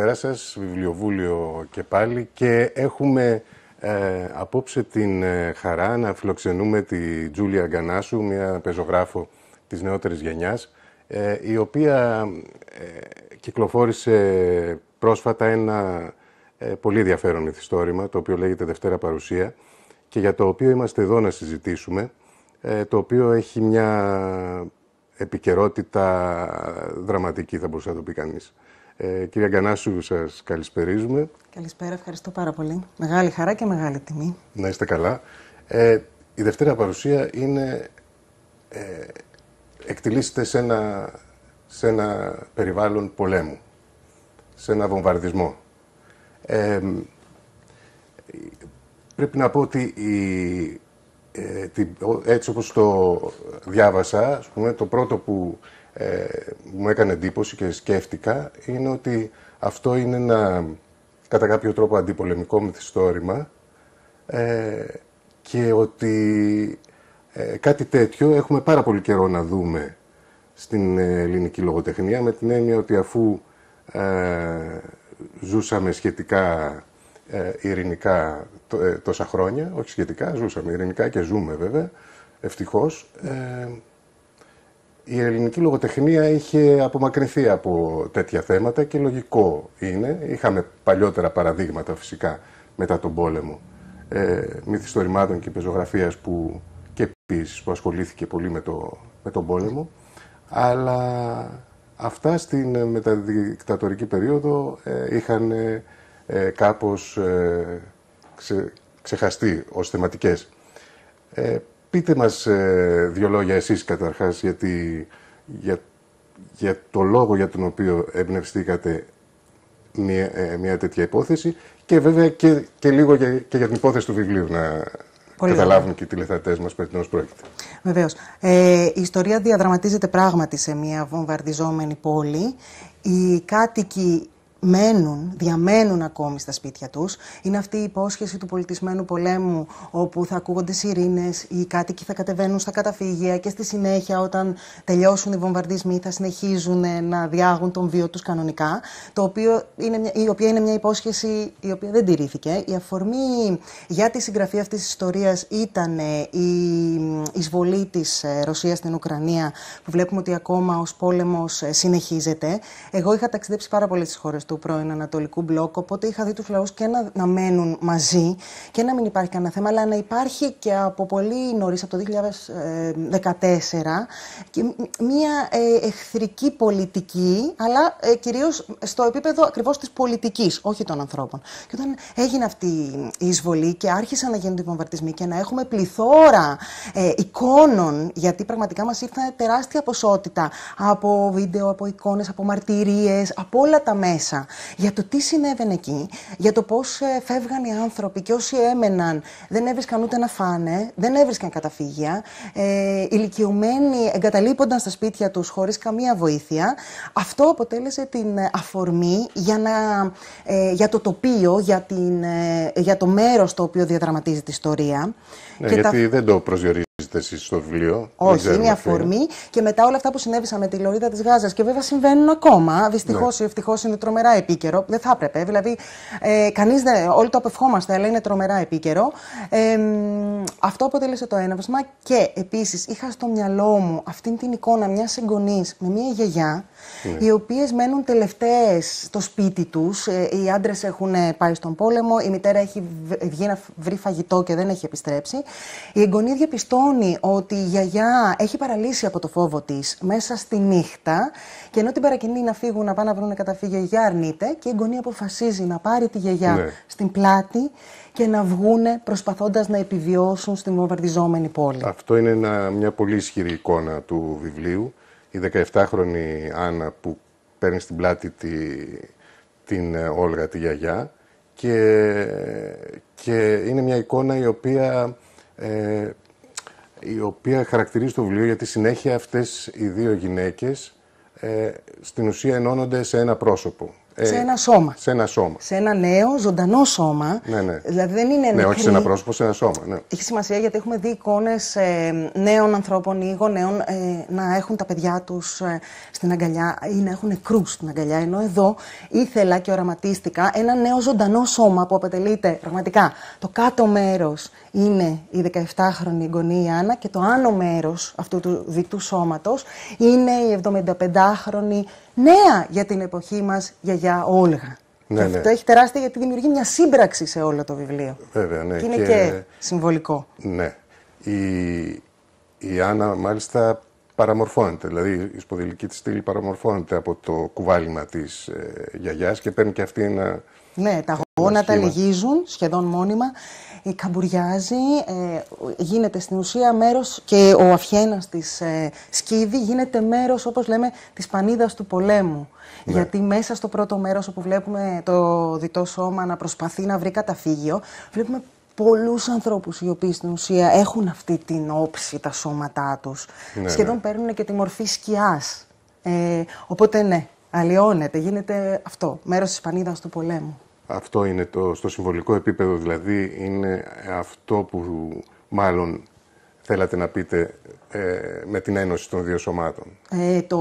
Καλησπέρα σας, βιβλιοβούλιο και πάλι και έχουμε ε, απόψε την ε, χαρά να φιλοξενούμε τη Τζούλια Γκανάσου, μια πεζογράφο της νεότερης γενιάς, ε, η οποία ε, κυκλοφόρησε πρόσφατα ένα πολύ ενδιαφέρον μυθιστόρημα, το οποίο λέγεται Δευτέρα Παρουσία και για το οποίο είμαστε εδώ να συζητήσουμε, το οποίο έχει μια επικαιρότητα δραματική, θα μπορούσε να το πει κανείς. Ε, κυρία Γκανάσου, σας καλησπερίζουμε. Καλησπέρα, ευχαριστώ πάρα πολύ. Μεγάλη χαρά και μεγάλη τιμή. Να είστε καλά. Ε, η δευτέρα παρουσία είναι. Ε, σε ένα, περιβάλλον πολέμου, σε ένα βομβαρδισμό. Ε, πρέπει να πω ότι ε, έτσι όπως το διάβασα, ας πούμε, το πρώτο που ε, μου έκανε εντύπωση και σκέφτηκα είναι ότι αυτό είναι ένα κατά κάποιο τρόπο αντιπολεμικό μυθιστόρημα ε, και ότι ε, κάτι τέτοιο έχουμε πάρα πολύ καιρό να δούμε στην ελληνική λογοτεχνία με την έννοια ότι αφού ε, ζούσαμε σχετικά ε, ειρηνικά τόσα χρόνια, όχι σχετικά, ζούσαμε ειρηνικά και ζούμε βέβαια, ευτυχώς, η ελληνική λογοτεχνία είχε απομακρυνθεί από τέτοια θέματα και λογικό είναι. Είχαμε παλιότερα παραδείγματα φυσικά μετά τον πόλεμο ε, μυθιστορημάτων και πεζογραφίας που και επίσης που ασχολήθηκε πολύ με, το, με τον πόλεμο. Αλλά αυτά στην ε, μεταδικτατορική περίοδο ε, είχαν ε, κάπως ξε, ξεχαστεί ως θεματικές. Πείτε μας ε, δύο λόγια εσείς καταρχάς γιατί, για, για το λόγο για τον οποίο εμπνευστήκατε μια, ε, μια τέτοια υπόθεση και βέβαια και, και λίγο για, και για την υπόθεση του βιβλίου να Πολύ καταλάβουν και οι τηλεθεατές μας περί πρόκειται. Βεβαίως. Ε, η ιστορία διαδραματίζεται πράγματι σε μια βομβαρδιζόμενη πόλη. Οι κάτοικοι μένουν, διαμένουν ακόμη στα σπίτια τους. Είναι αυτή η υπόσχεση του πολιτισμένου πολέμου όπου θα ακούγονται σιρήνες, οι κάτοικοι θα κατεβαίνουν στα καταφύγια και στη συνέχεια όταν τελειώσουν οι βομβαρδισμοί θα συνεχίζουν ε, να διάγουν τον βίο τους κανονικά, το οποίο είναι μια, η οποία είναι μια υπόσχεση η οποία δεν τηρήθηκε. Η αφορμή για τη συγγραφή αυτής της ιστορίας ήταν ε, η εισβολή της ε, Ρωσίας στην Ουκρανία που βλέπουμε ότι ακόμα ως πόλεμος συνεχίζεται. Εγώ είχα ταξιδέψει πάρα πολλές χώρες του πρώην Ανατολικού Μπλοκ. Οπότε είχα δει τους λαούς και να, μένουν μαζί και να μην υπάρχει κανένα θέμα, αλλά να υπάρχει και από πολύ νωρίς, από το 2014, και μια ε, εχθρική πολιτική, αλλά ε, κυρίως στο επίπεδο ακριβώς της πολιτικής, όχι των ανθρώπων. Και όταν έγινε αυτή η εισβολή και άρχισαν να γίνονται οι βομβαρτισμοί και να έχουμε πληθώρα ε, εικόνων, γιατί πραγματικά μας ήρθαν τεράστια ποσότητα από βίντεο, από εικόνες, από μαρτυρίες, από όλα τα μέσα για το τι συνέβαινε εκεί, για το πώς ε, φεύγαν οι άνθρωποι και όσοι έμεναν δεν έβρισκαν ούτε να φάνε, δεν έβρισκαν καταφύγια, ε, ηλικιωμένοι εγκαταλείπονταν στα σπίτια τους χωρίς καμία βοήθεια. Αυτό αποτέλεσε την ε, αφορμή για, να, ε, για το τοπίο, για, την, για το μέρος το οποίο διαδραματίζει τη ιστορία. Ναι, γιατί δεν το προσδιορίζει αναφέρεστε στο βιβλίο. Όχι, είναι αφορμή. Και μετά όλα αυτά που συνέβησαν με τη Λωρίδα της Γάζας και βέβαια συμβαίνουν ακόμα. Δυστυχώς ναι. ή ευτυχώς είναι τρομερά επίκαιρο. Δεν θα έπρεπε. Δηλαδή, ε, δεν, όλοι το απευχόμαστε, αλλά είναι τρομερά επίκαιρο. Ε, αυτό αποτέλεσε το έναυσμα και επίσης είχα στο μυαλό μου αυτή την εικόνα μιας εγγονής με μια γιαγιά ναι. οι οποίες μένουν τελευταίες στο σπίτι τους. Ε, οι άντρες έχουν ε, πάει στον πόλεμο, η μητέρα έχει βγει να βρει φαγητό και δεν έχει επιστρέψει. Η εγγονή διαπιστώνει ότι η γιαγιά έχει παραλύσει από το φόβο της μέσα στη νύχτα και ενώ την παρακινεί να φύγουν, να πάνε να βρουν καταφύγιο, η γιαγιά αρνείται και η εγγονή αποφασίζει να πάρει τη γιαγιά ναι. στην πλάτη και να βγουν προσπαθώντας να επιβιώσουν στη βομβαρδιζόμενη πόλη. Αυτό είναι μια πολύ ισχυρή εικόνα του βιβλίου η 17χρονη Άννα που παίρνει στην πλάτη την ε, Όλγα, τη γιαγιά και, και είναι μια εικόνα η οποία, ε, η οποία χαρακτηρίζει το βιβλίο γιατί συνέχεια αυτές οι δύο γυναίκες ε, στην ουσία ενώνονται σε ένα πρόσωπο. Ε, σε ένα σώμα. Σε ένα σώμα. Σε ένα νέο, ζωντανό σώμα. Ναι, ναι. Δηλαδή δεν είναι ναι, όχι σε ένα πρόσωπο, σε ένα σώμα. Ναι. Έχει σημασία γιατί έχουμε δει εικόνες ε, νέων ανθρώπων ή γονέων ε, να έχουν τα παιδιά τους στην αγκαλιά ή να έχουν νεκρούς στην αγκαλιά. Ενώ εδώ ήθελα και οραματίστηκα ένα νέο ζωντανό σώμα που αποτελείται πραγματικά. Το κάτω μέρος είναι η 17χρονη γονή Άννα και το άνω μέρος αυτού του δικτού σώματος είναι η 75χρονη νέα για την εποχή μας γιαγιά Όλγα. Ναι, ναι, αυτό έχει τεράστια γιατί δημιουργεί μια σύμπραξη σε όλο το βιβλίο. Βέβαια, ναι. Και είναι και, συμβολικό. Ναι. Η, η Άννα μάλιστα παραμορφώνεται, δηλαδή η σποδηλική της στήλη παραμορφώνεται από το κουβάλιμα της ε, γιαγιάς και παίρνει και αυτή ένα... Ναι, τα γόνατα λυγίζουν σχεδόν μόνιμα. Η καμπουριάζει, γίνεται στην ουσία μέρος και ο αφιένας της ε, Σκίδη γίνεται μέρος όπως λέμε της πανίδας του πολέμου. Ναι. Γιατί μέσα στο πρώτο μέρος όπου βλέπουμε το διτό σώμα να προσπαθεί να βρει καταφύγιο, βλέπουμε πολλούς ανθρώπους οι οποίοι στην ουσία έχουν αυτή την όψη τα σώματά τους. Ναι, ναι. Σχεδόν παίρνουν και τη μορφή σκιάς. Ε, οπότε ναι, αλλοιώνεται, γίνεται αυτό, μέρος της πανίδας του πολέμου. Αυτό είναι το, στο συμβολικό επίπεδο δηλαδή, είναι αυτό που μάλλον θέλατε να πείτε ε, με την ένωση των δύο σωμάτων. Ε, το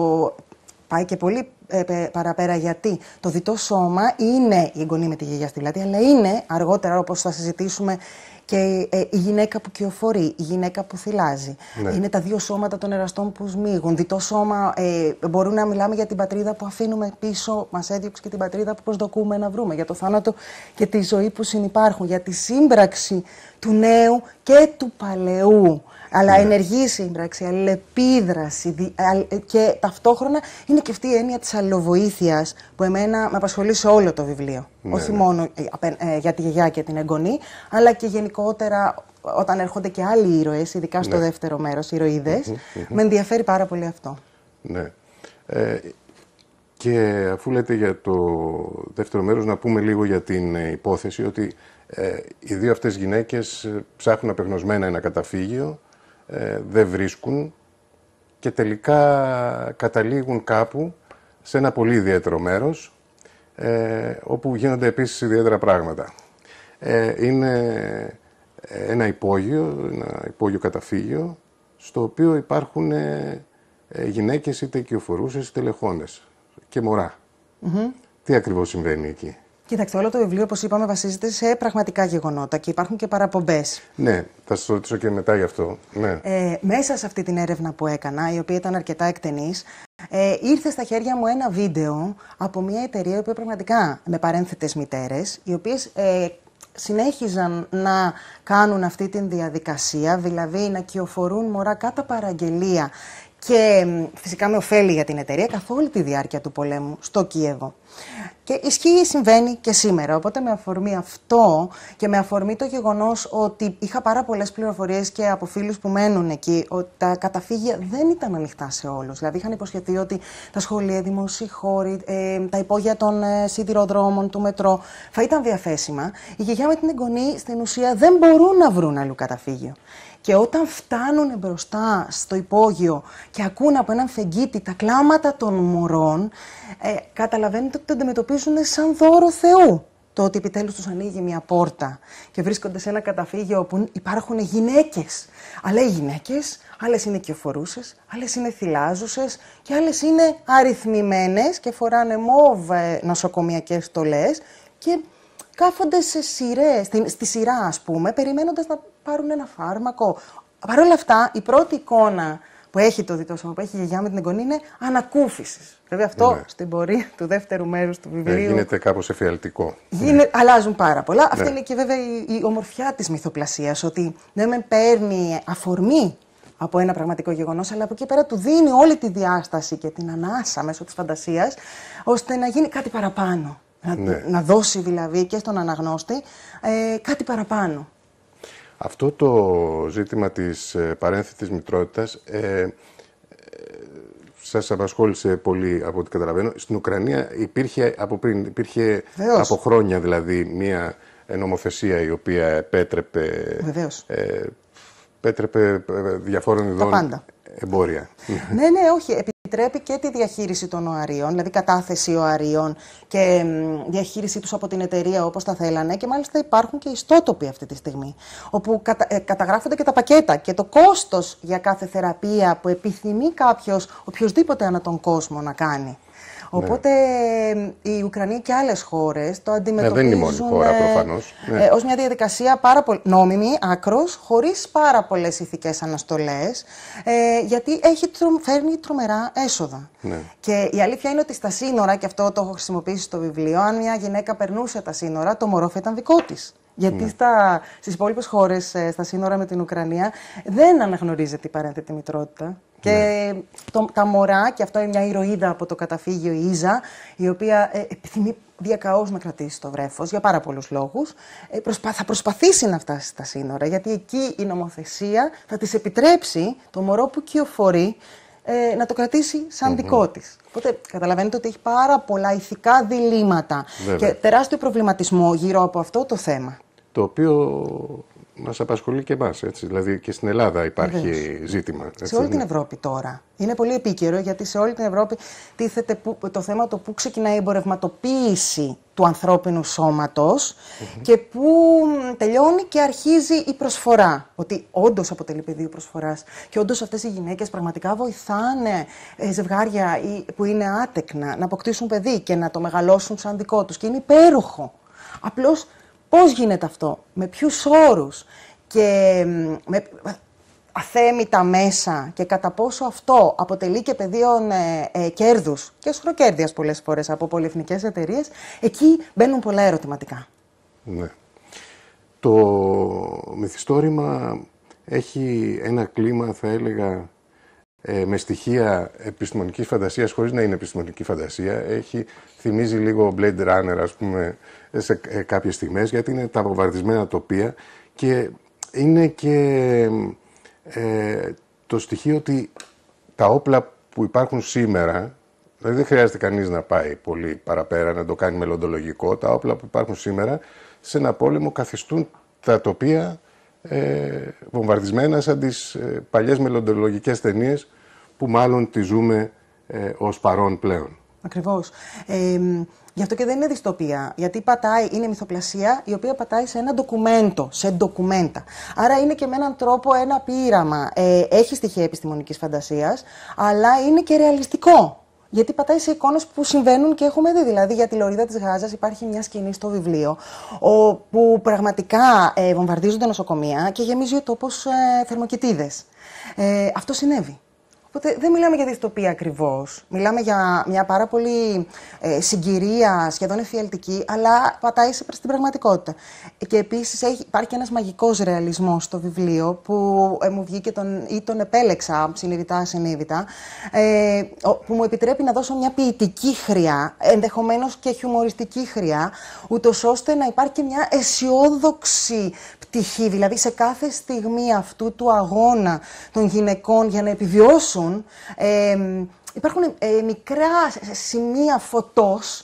πάει και πολύ ε, παραπέρα γιατί το διτό σώμα είναι η εγγονή με τη γιαγιά αλλά είναι αργότερα όπως θα συζητήσουμε και ε, η γυναίκα που κυοφορεί, η γυναίκα που θυλάζει. Ναι. Είναι τα δύο σώματα των εραστών που σμίγουν. Διτό σώμα, ε, μπορούμε να μιλάμε για την πατρίδα που αφήνουμε πίσω, μας έδιωξε και την πατρίδα που προσδοκούμε να βρούμε. Για το θάνατο και τη ζωή που συνεπάρχουν. Για τη σύμπραξη του νέου και του παλαιού. Αλλά ναι. ενεργή σύμπραξη, αλληλεπίδραση ε, και ταυτόχρονα είναι και αυτή η έννοια της αλληλοβοήθειας που εμένα με απασχολεί σε όλο το βιβλίο. Ναι, Όχι ναι. μόνο ε, ε, για τη γιαγιά και την εγγονή, αλλά και γενικότερα όταν έρχονται και άλλοι ήρωες, ειδικά στο ναι. δεύτερο μέρος, ηρωίδες, με ενδιαφέρει πάρα πολύ αυτό. Ναι. Ε, και αφού λέτε για το δεύτερο μέρος, να πούμε λίγο για την υπόθεση ότι ε, οι δύο αυτές γυναίκες ε, ψάχνουν απεγνωσμένα ένα καταφύγιο, ε, δεν βρίσκουν και τελικά καταλήγουν κάπου σε ένα πολύ ιδιαίτερο μέρος ε, όπου γίνονται επίσης ιδιαίτερα πράγματα. Ε, είναι ένα υπόγειο, ένα υπόγειο καταφύγιο στο οποίο υπάρχουν γυναίκες είτε οικειοφορούσες είτε λεχόνες και μωρα Τι ακριβώς συμβαίνει εκεί. Κοιτάξτε, όλο το βιβλίο, όπως είπαμε, βασίζεται σε πραγματικά γεγονότα και υπάρχουν και παραπομπές. Ναι, θα σα ρωτήσω και μετά γι' αυτό. Ναι. Ε, μέσα σε αυτή την έρευνα που έκανα, η οποία ήταν αρκετά εκτενής, ε, ήρθε στα χέρια μου ένα βίντεο από μια εταιρεία που πραγματικά με παρένθετες μητέρες, οι οποίες ε, συνέχιζαν να κάνουν αυτή τη διαδικασία, δηλαδή να κυοφορούν μωρά κατά παραγγελία και φυσικά με ωφέλη για την εταιρεία καθ' όλη τη διάρκεια του πολέμου στο Κίεβο. Και ισχύει, συμβαίνει και σήμερα. Οπότε με αφορμή αυτό και με αφορμή το γεγονός ότι είχα πάρα πολλές πληροφορίες και από φίλους που μένουν εκεί ότι τα καταφύγια δεν ήταν ανοιχτά σε όλους. Δηλαδή είχαν υποσχεθεί ότι τα σχολεία, δημόσιοι χώροι, ε, τα υπόγεια των ε, σιδηροδρόμων, του μετρό θα ήταν διαθέσιμα. Η γιαγιά με την εγγονή στην ουσία δεν μπορούν να βρουν αλλού καταφύγιο. Και όταν φτάνουν μπροστά στο υπόγειο και ακούν από έναν φεγγίτη τα κλάματα των μωρών, ε, καταλαβαίνετε ότι το αντιμετωπίζουν σαν δώρο Θεού. Το ότι επιτέλους τους ανοίγει μια πόρτα και βρίσκονται σε ένα καταφύγιο όπου υπάρχουν γυναίκες. Αλλά οι γυναίκες, άλλες είναι κυοφορούσες, άλλες είναι θυλάζουσες και άλλες είναι αριθμημένες και φοράνε μόβ ε, νοσοκομιακές στολές και κάφονται σε σειρές, στη σειρά ας πούμε, περιμένοντας να πάρουν ένα φάρμακο. Παρ' όλα αυτά, η πρώτη εικόνα που έχει το διτό σώμα, που έχει η γιαγιά με την εγγονή, είναι ανακούφισης. Βέβαια, αυτό ναι. στην πορεία του δεύτερου μέρους του βιβλίου. Ναι, γίνεται κάπως εφιαλτικό. Γίνε, ναι. Αλλάζουν πάρα πολλά. Ναι. Αυτή είναι και βέβαια η, η ομορφιά της μυθοπλασίας, ότι ναι, με παίρνει αφορμή από ένα πραγματικό γεγονός, αλλά από εκεί πέρα του δίνει όλη τη διάσταση και την ανάσα μέσω της φαντασίας, ώστε να γίνει κάτι παραπάνω. Να, ναι. να δώσει δηλαδή και στον αναγνώστη ε, κάτι παραπάνω. Αυτό το ζήτημα της ε, παρένθετης μητρότητας ε, ε, σας απασχόλησε πολύ από ό,τι καταλαβαίνω. Στην Ουκρανία υπήρχε από πριν, υπήρχε από χρόνια δηλαδή μια νομοθεσία η οποία επέτρεπε, ε, επέτρεπε ε, διαφόρων ειδών εμπόρια. Ναι, ναι, όχι επιτρέπει και τη διαχείριση των οαρίων, δηλαδή κατάθεση οαρίων και διαχείρισή τους από την εταιρεία όπως τα θέλανε και μάλιστα υπάρχουν και ιστότοποι αυτή τη στιγμή, όπου ε, καταγράφονται και τα πακέτα και το κόστος για κάθε θεραπεία που επιθυμεί κάποιος, οποιοδήποτε ανά τον κόσμο να κάνει. Ναι. Οπότε οι Ουκρανοί και άλλες χώρες το αντιμετωπίζουν. δεν είναι η μόνη χώρα ε, προφανώς. Ναι. Ε, Ως μια διαδικασία πάρα πολύ νόμιμη, άκρος, χωρίς πάρα πολλές ηθικές αναστολές, ε, γιατί έχει φέρνει τρομερά έσοδα. Ναι. Και η αλήθεια είναι ότι στα σύνορα, και αυτό το έχω χρησιμοποιήσει στο βιβλίο, αν μια γυναίκα περνούσε τα σύνορα, το μωρόφι ήταν δικό της. Γιατί ναι. στα, στις υπόλοιπες χώρες, ε, στα σύνορα με την Ουκρανία, δεν αναγνωρίζεται η παρένθετη μητρότητα. Και ναι. το, τα μωρά, και αυτό είναι μια ηρωίδα από το καταφύγιο η Ίζα, η οποία ε, επιθυμεί διακαώς να κρατήσει το βρέφος για πάρα πολλούς λόγους. Ε, προσπα... Θα προσπαθήσει να φτάσει στα σύνορα, γιατί εκεί η νομοθεσία θα της επιτρέψει το μωρό που κυοφορεί ε, να το κρατήσει σαν mm-hmm. δικό της. Οπότε καταλαβαίνετε ότι έχει πάρα πολλά ηθικά διλήμματα και τεράστιο προβληματισμό γύρω από αυτό το θέμα το οποίο μας απασχολεί και εμάς. Δηλαδή και στην Ελλάδα υπάρχει ζήτημα. σε όλη την ναι. Ευρώπη τώρα. Είναι πολύ επίκαιρο γιατί σε όλη την Ευρώπη τίθεται το θέμα το πού ξεκινάει η εμπορευματοποίηση του ανθρωπινου σώματος και που τελειώνει και αρχίζει η προσφορά. Ότι όντως αποτελεί πεδίο προσφοράς. Και όντως αυτές οι γυναίκες πραγματικά βοηθάνε ε, ζευγάρια που είναι άτεκνα να αποκτήσουν παιδί και να το μεγαλώσουν σαν δικό τους. Και είναι υπέροχο. Απλώς Πώς γίνεται αυτό, με ποιους όρους και με αθέμητα μέσα και κατά πόσο αυτό αποτελεί και πεδίο ε, ε, κέρδους και σχροκέρδειας πολλές φορές από πολυεθνικές εταιρείες, εκεί μπαίνουν πολλά ερωτηματικά. Ναι. Το μυθιστόρημα έχει ένα κλίμα, θα έλεγα, ε, με στοιχεία επιστημονικής φαντασίας χωρίς να είναι επιστημονική φαντασία. Έχει, θυμίζει λίγο Blade Runner ας πούμε σε ε, κάποιες στιγμές γιατί είναι τα βομβαρδισμένα τοπία και είναι και ε, το στοιχείο ότι τα όπλα που υπάρχουν σήμερα Δηλαδή δεν χρειάζεται κανείς να πάει πολύ παραπέρα να το κάνει μελλοντολογικό. Τα όπλα που υπάρχουν σήμερα σε ένα πόλεμο καθιστούν τα τοπία ε, βομβαρδισμένα σαν τις ε, παλιές ταινίες που μάλλον τη ζούμε ε, ως παρόν πλέον. Ακριβώς. Ε, γι' αυτό και δεν είναι δυστοπία, γιατί πατάει, είναι μυθοπλασία η οποία πατάει σε ένα ντοκουμέντο, σε ντοκουμέντα. Άρα είναι και με έναν τρόπο ένα πείραμα. Ε, έχει στοιχεία επιστημονικής φαντασίας, αλλά είναι και ρεαλιστικό. Γιατί πατάει σε εικόνες που συμβαίνουν και έχουμε δει. Δηλαδή, για τη Λωρίδα της Γάζας υπάρχει μια σκηνή στο βιβλίο όπου πραγματικά ε, βομβαρδίζονται νοσοκομεία και γεμίζει ο τόπος ε, Ε, αυτό συνέβη. Οπότε δεν μιλάμε για δυστοπία ακριβώς. Μιλάμε για μια πάρα πολύ ε, συγκυρία, σχεδόν εφιαλτική, αλλά πατάει σε στην πραγματικότητα. Και επίσης υπάρχει ένας μαγικός ρεαλισμός στο βιβλίο που ε, μου βγήκε τον, ή τον επέλεξα συνείδητα-συνείδητα, ε, που μου επιτρέπει να δώσω μια ποιητική χρειά, ενδεχομένως και χιουμοριστική χρειά, ούτως ώστε να υπάρχει μια αισιόδοξη πτυχή. Δηλαδή σε κάθε στιγμή αυτού του αγώνα των γυναικών για να επιβιώσουν υπάρχουν ε, μικρά σημεία φωτός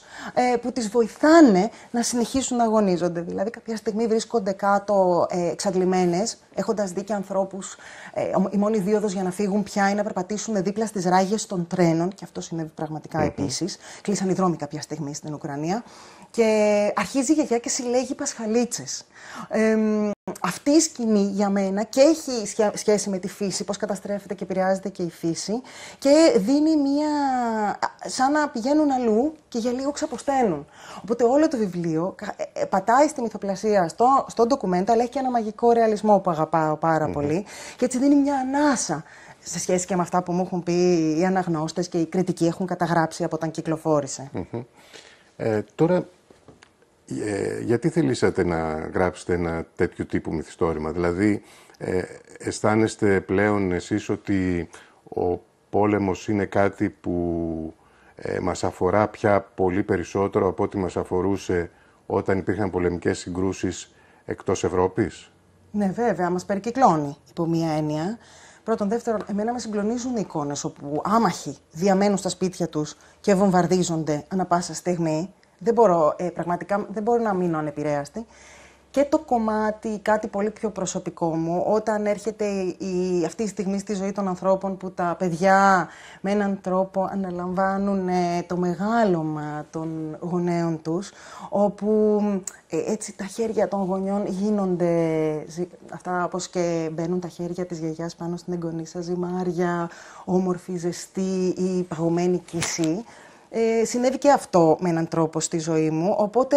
ε, που τις βοηθάνε να συνεχίσουν να αγωνίζονται. Δηλαδή κάποια στιγμή βρίσκονται κάτω ε, εξαντλημένες, έχοντας δει και ανθρώπους, ε, η μόνη δίωδος για να φύγουν πια είναι να περπατήσουν δίπλα στις ράγες των τρένων, και αυτό συνέβη πραγματικά mm-hmm. επίσης. Κλείσαν οι δρόμοι κάποια στιγμή στην Ουκρανία. Και αρχίζει η γιαγιά και συλλέγει πασχαλίτσες αυτή η σκηνή για μένα και έχει σχέση με τη φύση, πώς καταστρέφεται και επηρεάζεται και η φύση και δίνει μία... σαν να πηγαίνουν αλλού και για λίγο ξαποσταίνουν. Οπότε όλο το βιβλίο ε, ε, πατάει στη μυθοπλασία, στο, στο ντοκουμέντο, αλλά έχει και ένα μαγικό ρεαλισμό που αγαπάω πολύ και έτσι δίνει μια ανάσα σε σχέση και με αυτά που μου έχουν πει οι αναγνώστες και οι κριτικοί έχουν καταγράψει από όταν Ε, τώρα ε, γιατί θελήσατε να γράψετε ένα τέτοιο τύπου μυθιστόρημα, δηλαδή ε, αισθάνεστε πλέον εσείς ότι ο πόλεμος είναι κάτι που ε, μας αφορά πια πολύ περισσότερο από ό,τι μας αφορούσε όταν υπήρχαν πολεμικές συγκρούσεις εκτός Ευρώπης. Ναι βέβαια, μας περικυκλώνει υπό μία έννοια. Πρώτον, δεύτερον, εμένα με συγκλονίζουν οι εικόνες όπου άμαχοι διαμένουν στα σπίτια τους και βομβαρδίζονται ανα πάσα στιγμή. Δεν μπορώ, ε, πραγματικά δεν μπορώ να μείνω ανεπηρέαστη. Και το κομμάτι, κάτι πολύ πιο προσωπικό μου, όταν έρχεται η, αυτή η στιγμή στη ζωή των ανθρώπων που τα παιδιά με έναν τρόπο αναλαμβάνουν ε, το μεγάλωμα των γονέων τους, όπου ε, έτσι τα χέρια των γονιών γίνονται, αυτά όπως και μπαίνουν τα χέρια της γιαγιάς πάνω στην εγγονή σας, ζυμάρια, όμορφη, ζεστή ή παγωμένη κυσή ε, συνέβη και αυτό με έναν τρόπο στη ζωή μου. Οπότε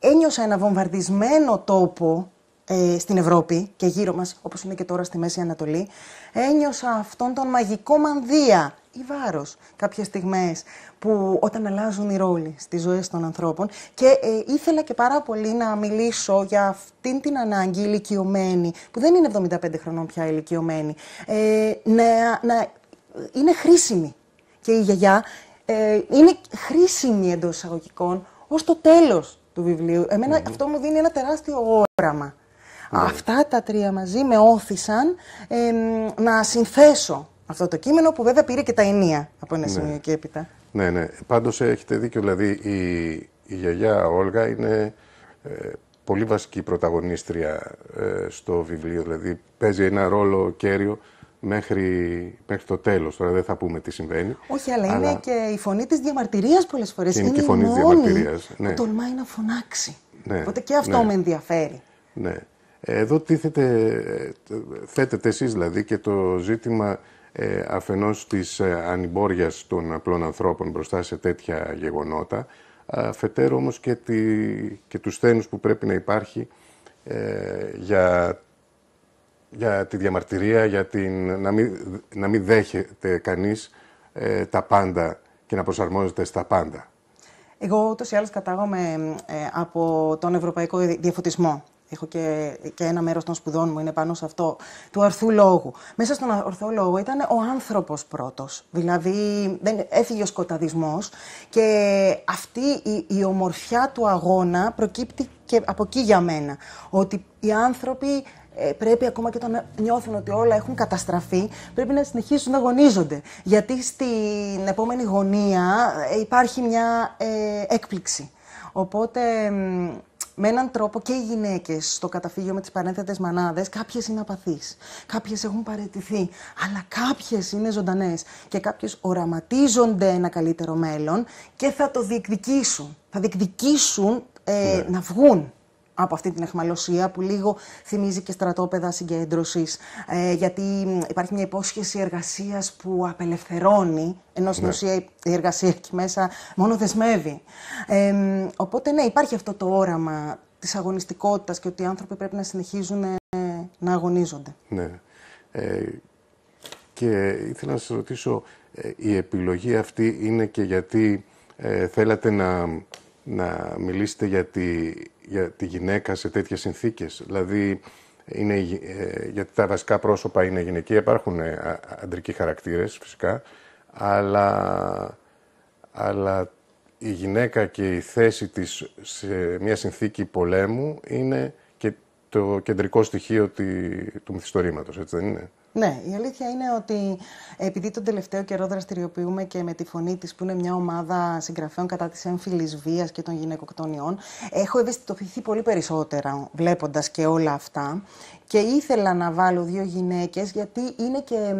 ένιωσα ένα βομβαρδισμένο τόπο ε, στην Ευρώπη και γύρω μας, όπως είναι και τώρα στη Μέση Ανατολή. Ένιωσα αυτόν τον μαγικό μανδύα ή βάρος κάποιες στιγμές που όταν αλλάζουν οι ρόλοι στις ζωές των ανθρώπων και ε, ήθελα και πάρα πολύ να μιλήσω για αυτήν την ανάγκη ηλικιωμένη που δεν είναι 75 χρονών πια ηλικιωμένη ε, να ε, είναι χρήσιμη και η γιαγιά ε, είναι χρήσιμη εντό εισαγωγικών ως το τέλος του βιβλίου. Εμένα αυτό μου δίνει ένα τεράστιο όραμα. Ναι. Αυτά τα τρία μαζί με όθησαν ε, να συνθέσω αυτό το κείμενο που βέβαια πήρε και τα ενία από ένα ναι. σημείο και έπειτα. Ναι, ναι. Πάντως έχετε δίκιο, δηλαδή η, η γιαγιά Όλγα είναι ε, πολύ βασική πρωταγωνίστρια ε, στο βιβλίο, δηλαδή παίζει ένα ρόλο κέριο μέχρι, μέχρι το τέλος. Τώρα δεν θα πούμε τι συμβαίνει. Όχι, αλλά, είναι και η φωνή της διαμαρτυρίας πολλές φορές. Είναι, είναι και η φωνή της διαμαρτυρία. Ναι. Τολμάει να φωνάξει. Ναι. Οπότε και αυτό ναι. με ενδιαφέρει. Ναι. Εδώ τίθετε, θέτετε εσείς δηλαδή και το ζήτημα ε, αφενός της ε, ανυμπόριας των απλών ανθρώπων μπροστά σε τέτοια γεγονότα, αφετέρου όμως και, τη, και τους που πρέπει να υπάρχει ε, για για τη διαμαρτυρία, για την, να, μην, να μην δέχεται κανείς ε, τα πάντα και να προσαρμόζεται στα πάντα. Εγώ ούτως ή άλλως κατάγομαι ε, από τον Ευρωπαϊκό Διαφωτισμό. Έχω και, και ένα μέρος των σπουδών μου είναι πάνω σε αυτό, του ορθού λόγου. Μέσα στον ορθό λόγο ήταν ο άνθρωπος πρώτος. Δηλαδή, δεν έφυγε ο σκοταδισμός και αυτή η, η ομορφιά του αγώνα προκύπτει και από εκεί για μένα. Ότι οι άνθρωποι ε, πρέπει ακόμα και όταν νιώθουν ότι όλα έχουν καταστραφεί, πρέπει να συνεχίσουν να αγωνίζονται. Γιατί στην επόμενη γωνία ε, υπάρχει μια ε, έκπληξη. Οπότε, με έναν τρόπο και οι γυναίκες στο καταφύγιο με τις παρένθετες μανάδες, κάποιες είναι απαθείς, κάποιες έχουν παραιτηθεί, αλλά κάποιες είναι ζωντανές και κάποιες οραματίζονται ένα καλύτερο μέλλον και θα το διεκδικήσουν. Θα διεκδικήσουν ναι. να βγουν από αυτή την εχμαλώσια που λίγο θυμίζει και στρατόπεδα συγκέντρωσης. Ε, γιατί υπάρχει μια υπόσχεση εργασίας που απελευθερώνει, ενώ στην ναι. ουσία η εργασία εκεί μέσα μόνο δεσμεύει. Ε, οπότε ναι, υπάρχει αυτό το όραμα της αγωνιστικότητας και ότι οι άνθρωποι πρέπει να συνεχίζουν ε, να αγωνίζονται. Ναι. Ε, και ήθελα να σας ρωτήσω, η επιλογή αυτή είναι και γιατί θέλατε να να μιλήσετε για τη, για τη γυναίκα σε τέτοιες συνθήκες. Δηλαδή, είναι, ε, γιατί τα βασικά πρόσωπα είναι γυναικεία, υπάρχουν ε, αντρικοί χαρακτήρες φυσικά, αλλά, αλλά η γυναίκα και η θέση της σε μια συνθήκη πολέμου είναι και το κεντρικό στοιχείο του μυθιστορήματος, έτσι δεν είναι. Ναι, η αλήθεια είναι ότι επειδή τον τελευταίο καιρό δραστηριοποιούμε και με τη φωνή της, που είναι μια ομάδα συγγραφέων κατά της έμφυλης βίας και των γυναικοκτονιών, έχω ευαισθητοποιηθεί πολύ περισσότερα βλέποντας και όλα αυτά. Και ήθελα να βάλω δύο γυναίκες, γιατί είναι και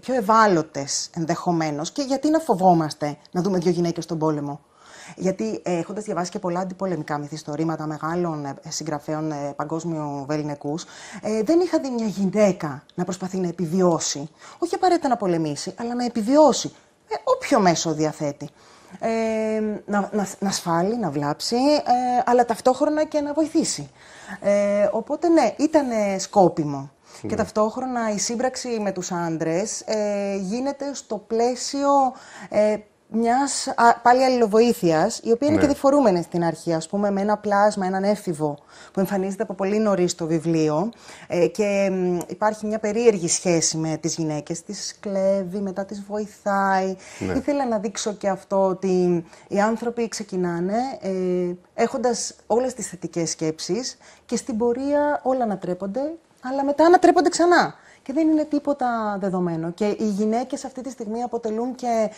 πιο ευάλωτες ενδεχομένως. Και γιατί να φοβόμαστε να δούμε δύο γυναίκες στον πόλεμο. Γιατί ε, έχοντας διαβάσει και πολλά αντιπολεμικά μυθιστορήματα μεγάλων ε, συγγραφέων ε, παγκόσμιου βεληνικού, δεν είχα δει μια γυναίκα να προσπαθεί να επιβιώσει. Όχι απαραίτητα να πολεμήσει, αλλά να επιβιώσει με όποιο μέσο διαθέτει. Ε, να, να, να σφάλει, να βλάψει, αλλά ταυτόχρονα και να βοηθήσει. Ε, οπότε ναι, ήταν σκόπιμο. Ναι. Και ταυτόχρονα η σύμπραξη με τους άντρες γίνεται στο πλαίσιο μια πάλι αλληλοβοήθειας, η οποία είναι και ναι. διφορούμενη στην αρχή, ας πούμε, με ένα πλάσμα, έναν έφηβο που εμφανίζεται από πολύ νωρίς στο βιβλίο ε, και υπάρχει μια περίεργη σχέση με τις γυναίκες, τις κλέβει, μετά τις βοηθάει. Ναι. Ήθελα να δείξω και αυτό ότι οι άνθρωποι ξεκινάνε ε, έχοντας όλες τις θετικές σκέψεις και στην πορεία όλα ανατρέπονται, αλλά μετά ανατρέπονται ξανά. Και δεν είναι τίποτα δεδομένο. Και οι γυναίκες αυτή τη στιγμή αποτελούν και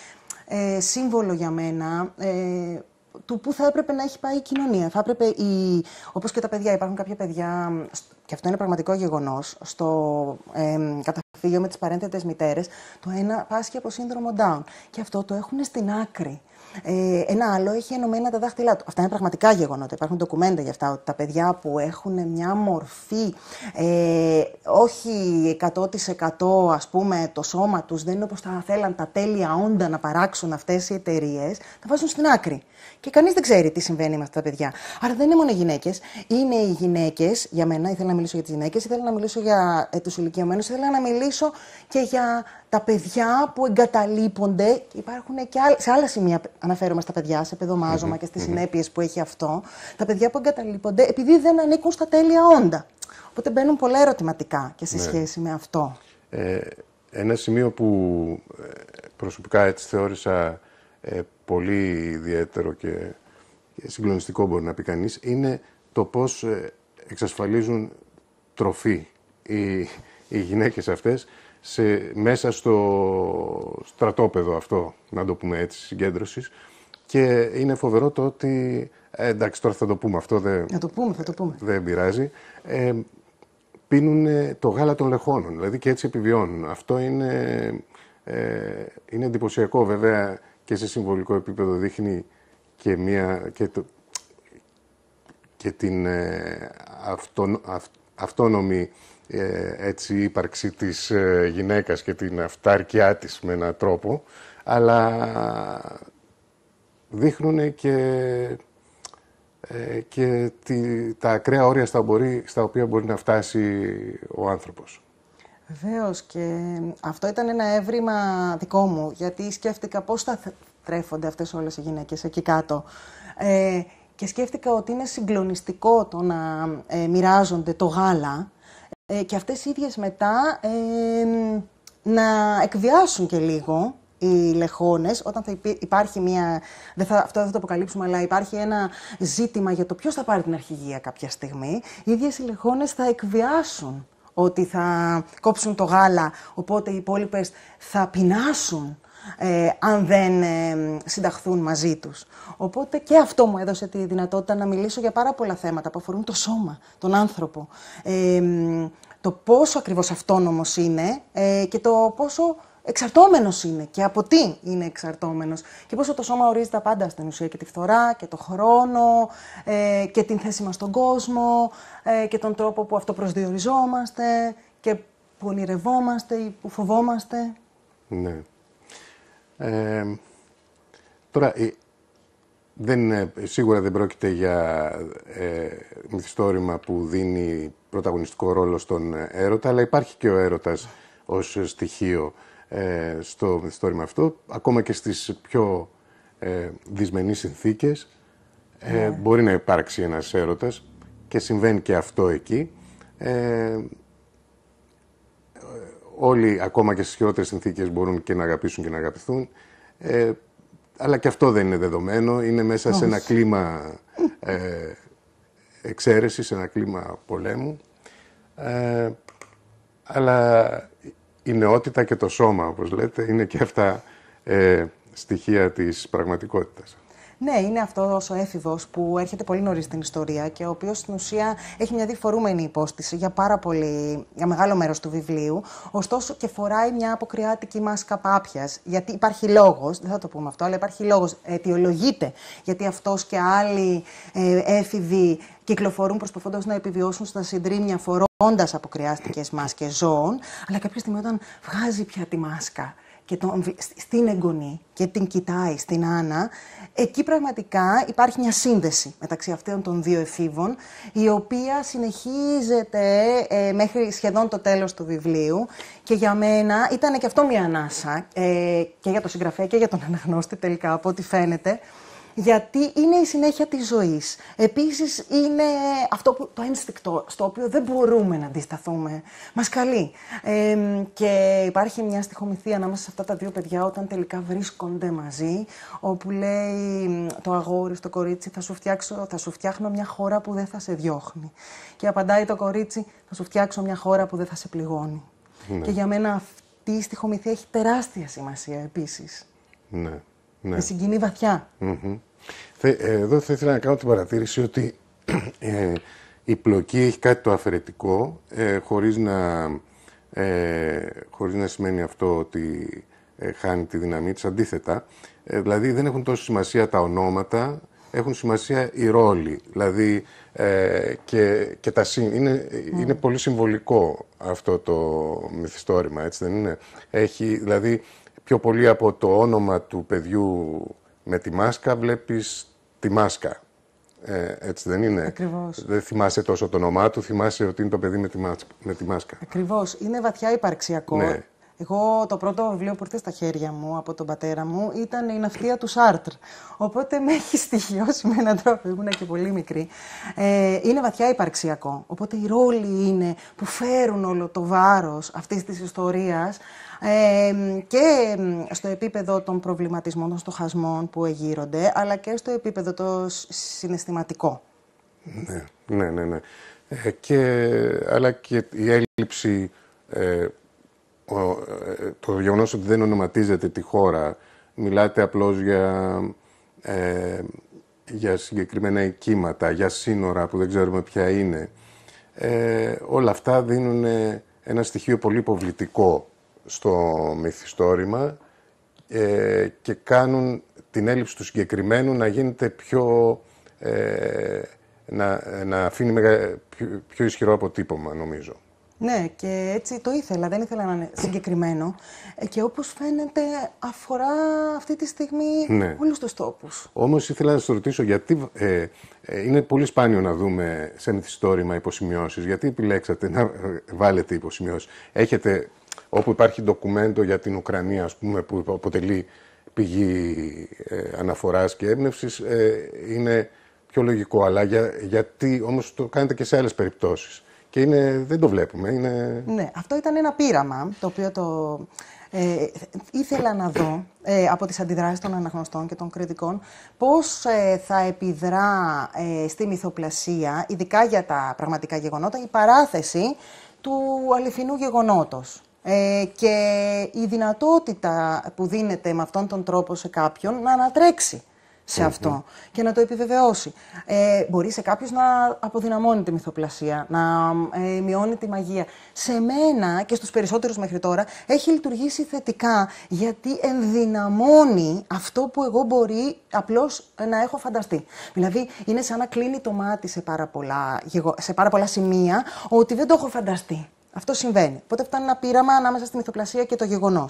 ε, σύμβολο για μένα ε, του πού θα έπρεπε να έχει πάει η κοινωνία. Θα έπρεπε, η... όπως και τα παιδιά, υπάρχουν κάποια παιδιά, και αυτό είναι πραγματικό γεγονός, στο καταφύγιο με τις παρένθετες μητέρες, το ένα πάσχει από σύνδρομο Down. Και αυτό το έχουν στην άκρη. Ε, ένα άλλο έχει ενωμένα τα δάχτυλά του. Αυτά είναι πραγματικά γεγονότα. Υπάρχουν ντοκουμέντα για αυτά. Ότι τα παιδιά που έχουν μια μορφή, ε, όχι 100% ας πούμε το σώμα τους, δεν είναι όπως θα θέλαν τα τέλεια όντα να παράξουν αυτές οι εταιρείες, τα βάζουν στην άκρη και κανείς δεν ξέρει τι συμβαίνει με αυτά τα παιδιά. Άρα δεν είναι μόνο οι γυναίκες. Είναι οι γυναίκες, για μένα ήθελα να μιλήσω για τις γυναίκες, ήθελα να μιλήσω για ε, τους ηλικιωμένους, ήθελα να μιλήσω και για τα παιδιά που εγκαταλείπονται. Υπάρχουν και άλλα, σε άλλα σημεία αναφέρομαι στα παιδιά, σε παιδομαζωμα και στις συνέπειες που έχει αυτό. Τα παιδιά που εγκαταλείπονται επειδή δεν ανήκουν στα τέλεια όντα. Οπότε μπαίνουν πολλά ερωτηματικά και σε ναι. σχέση με αυτό. Ε, ένα σημείο που ε, προσωπικά έτσι θεώρησα ε, πολύ ιδιαίτερο και συγκλονιστικό μπορεί να πει κανείς, είναι το πώς ε, εξασφαλίζουν τροφή οι, οι γυναίκες αυτές σε, μέσα στο στρατόπεδο αυτό, να το πούμε έτσι, συγκέντρωσης. Και είναι φοβερό το ότι, ε, εντάξει τώρα θα το πούμε αυτό, δεν, να το πούμε, θα το πούμε. δεν πειράζει, ε, πίνουν το γάλα των λεχόνων, δηλαδή και έτσι επιβιώνουν. Αυτό είναι, ε, είναι εντυπωσιακό βέβαια και σε συμβολικό επίπεδο δείχνει και, μια, και, και την ε, αυτόνομη ε, έτσι, ύπαρξη της ε, γυναίκας και την αυτάρκειά της με έναν τρόπο, αλλά δείχνουν και, ε, και τη, τα ακραία όρια στα, στα οποία μπορεί να φτάσει ο άνθρωπος. Βεβαίως και αυτό ήταν ένα έβριμα δικό μου, γιατί σκέφτηκα πώς θα τρέφονται αυτές όλες οι γυναίκες εκεί κάτω. Ε, και σκέφτηκα ότι είναι συγκλονιστικό το να ε, μοιράζονται το γάλα ε, και αυτές οι ίδιες μετά ε, να εκβιάσουν και λίγο οι λεχόνες όταν θα υπάρχει μια. Δεν θα, αυτό δεν θα το αποκαλύψουμε, αλλά υπάρχει ένα ζήτημα για το ποιος θα πάρει την αρχηγία κάποια στιγμή. Οι ίδιες οι λεχόνες θα εκβιάσουν ότι θα κόψουν το γάλα, οπότε οι υπόλοιπες θα πεινάσουν ε, αν δεν ε, συνταχθούν μαζί τους. Οπότε και αυτό μου έδωσε τη δυνατότητα να μιλήσω για πάρα πολλά θέματα που αφορούν το σώμα, τον άνθρωπο. Ε, το πόσο ακριβώς αυτόνομος είναι ε, και το πόσο Εξαρτώμενος είναι και από τι είναι εξαρτώμενος. Και πόσο το σώμα ορίζει τα πάντα στην ουσία και τη φθορά και το χρόνο ε, και την θέση μας στον κόσμο ε, και τον τρόπο που αυτοπροσδιοριζόμαστε και που ονειρευόμαστε ή που φοβόμαστε. Ναι. Ε, τώρα, ε, δεν, ε, σίγουρα δεν πρόκειται για ε, μυθιστόρημα που δίνει πρωταγωνιστικό ρόλο στον έρωτα, αλλά υπάρχει και ο έρωτας ως στοιχείο ε, στο μυθιστόρημα αυτό, ακόμα και στις πιο ε, δυσμενείς συνθήκες, ε, ναι. μπορεί να υπάρξει ένας έρωτας και συμβαίνει και αυτό εκεί. Ε, όλοι, ακόμα και στις χειρότερες συνθήκες, μπορούν και να αγαπήσουν και να αγαπηθούν. Ε, αλλά και αυτό δεν είναι δεδομένο. Είναι μέσα σε ένα κλίμα ε, εξαίρεσης, σε ένα κλίμα πολέμου. Ε, αλλά η νεότητα και το σώμα, όπως λέτε, είναι και αυτά ε, στοιχεία της πραγματικότητας. Ναι, είναι αυτός ο έφηβος που έρχεται πολύ νωρίς στην ιστορία και ο οποίος στην ουσία έχει μια διφορούμενη υπόστηση για πάρα πολύ, για μεγάλο μέρος του βιβλίου. Ωστόσο και φοράει μια αποκριάτικη μάσκα πάπιας. Γιατί υπάρχει λόγος, δεν θα το πούμε αυτό, αλλά υπάρχει λόγος. Αιτιολογείται γιατί αυτός και άλλοι ε, έφηβοι κυκλοφορούν προσπαθώντα να επιβιώσουν στα συντρίμια φορώντας αποκριάστικε μάσκες ζώων. Αλλά κάποια στιγμή όταν βγάζει πια τη μάσκα και τον, στην εγγονή και την κοιτάει στην Άννα, εκεί πραγματικά υπάρχει μια σύνδεση μεταξύ αυτών των δύο εφήβων, η οποία συνεχίζεται ε, μέχρι σχεδόν το τέλος του βιβλίου και για μένα ήταν και αυτό μια ανάσα ε, και για τον συγγραφέα και για τον αναγνώστη τελικά από ό,τι φαίνεται, γιατί είναι η συνέχεια της ζωής. Επίσης είναι αυτό που, το ένστικτο στο οποίο δεν μπορούμε να αντισταθούμε. Μας καλεί. Ε, και υπάρχει μια στοιχομηθή ανάμεσα σε αυτά τα δύο παιδιά όταν τελικά βρίσκονται μαζί, όπου λέει το αγόρι στο κορίτσι θα σου, φτιάξω, θα σου φτιάχνω μια χώρα που δεν θα σε διώχνει. Και απαντάει το κορίτσι θα σου φτιάξω μια χώρα που δεν θα σε πληγώνει. Ναι. Και για μένα αυτή η στοιχομηθεία έχει τεράστια σημασία επίσης. Ναι. Ναι. Με συγκινεί βαθιά. Ε, εδώ θα ήθελα να κάνω την παρατήρηση ότι ε, η πλοκή έχει κάτι το αφαιρετικό, ε, χωρίς, να, ε, χωρίς να σημαίνει αυτό ότι ε, χάνει τη δύναμή της, αντίθετα. δηλαδή δεν έχουν τόσο σημασία τα ονόματα, έχουν σημασία οι ρόλοι. Δηλαδή και, και τα είναι, ναι. είναι πολύ συμβολικό αυτό το μυθιστόρημα, έτσι δεν είναι. Έχει δηλαδή πιο πολύ από το όνομα του παιδιού με τη μάσκα βλέπεις τη μάσκα. Ε, έτσι δεν είναι. Ακριβώς. Δεν θυμάσαι τόσο το όνομά του, θυμάσαι ότι είναι το παιδί με τη, μάσκα. με Ακριβώς. Είναι βαθιά υπαρξιακό. Ναι. Εγώ το πρώτο βιβλίο που ήρθε στα χέρια μου από τον πατέρα μου ήταν η ναυτία του Σάρτρ. Οπότε με έχει στοιχειώσει με έναν τρόπο, ήμουν και πολύ μικρή. Ε, είναι βαθιά υπαρξιακό. Οπότε οι ρόλοι είναι που φέρουν όλο το βάρος αυτής της ιστορίας και στο επίπεδο των προβληματισμών, των στοχασμών που εγείρονται, αλλά και στο επίπεδο το συναισθηματικό. Ναι, ναι, ναι. ναι. Ε, και, αλλά και η έλλειψη, ε, ε, το γεγονός ότι δεν ονοματίζεται τη χώρα, μιλάτε απλώς για, για συγκεκριμένα κύματα, για σύνορα που δεν ξέρουμε ποια είναι. όλα αυτά δίνουν ένα στοιχείο πολύ υποβλητικό στο μυθιστόρημα ε, και κάνουν την έλλειψη του συγκεκριμένου να γίνεται πιο... Ε, να, να αφήνει μεγα, πιο, πιο ισχυρό αποτύπωμα, νομίζω. Ναι, και έτσι το ήθελα, δεν ήθελα να είναι συγκεκριμένο. Ε, και όπως φαίνεται αφορά αυτή τη στιγμή ναι. όλους τους τόπους. Όμως ήθελα να σας ρωτήσω γιατί είναι πολύ σπάνιο να δούμε σε μυθιστόρημα υποσημειώσεις. Γιατί επιλέξατε να βάλετε υποσημειώσεις. Έχετε όπου υπάρχει ντοκουμέντο για την Ουκρανία, ας πούμε, που αποτελεί πηγή ε, αναφοράς και έμπνευσης, ε, είναι πιο λογικό. Αλλά γιατί όμως το κάνετε και σε άλλες περιπτώσεις. Και είναι, δεν το βλέπουμε. Είναι... Ναι, αυτό ήταν ένα πείραμα το οποίο το... Ε, ήθελα να δω ε, από τις αντιδράσεις των αναγνωστών και των κριτικών πώς θα επιδρά στη μυθοπλασία, ειδικά για τα πραγματικά γεγονότα, η παράθεση του αληθινού γεγονότος. Ε, και η δυνατότητα που δίνεται με αυτόν τον τρόπο σε κάποιον να ανατρέξει σε αυτό και να το επιβεβαιώσει. Ε, μπορεί σε κάποιος να αποδυναμώνει τη μυθοπλασία, να ε, μειώνει τη μαγεία. Σε μένα και στους περισσότερους μέχρι τώρα έχει λειτουργήσει θετικά γιατί ενδυναμώνει αυτό που εγώ μπορεί απλώς να έχω φανταστεί. Δηλαδή είναι σαν να κλείνει το μάτι σε σε πάρα πολλά σημεία ότι δεν το έχω φανταστεί. Αυτό συμβαίνει. Οπότε φτάνει ένα πείραμα ανάμεσα στη μυθοπλασία και το γεγονός.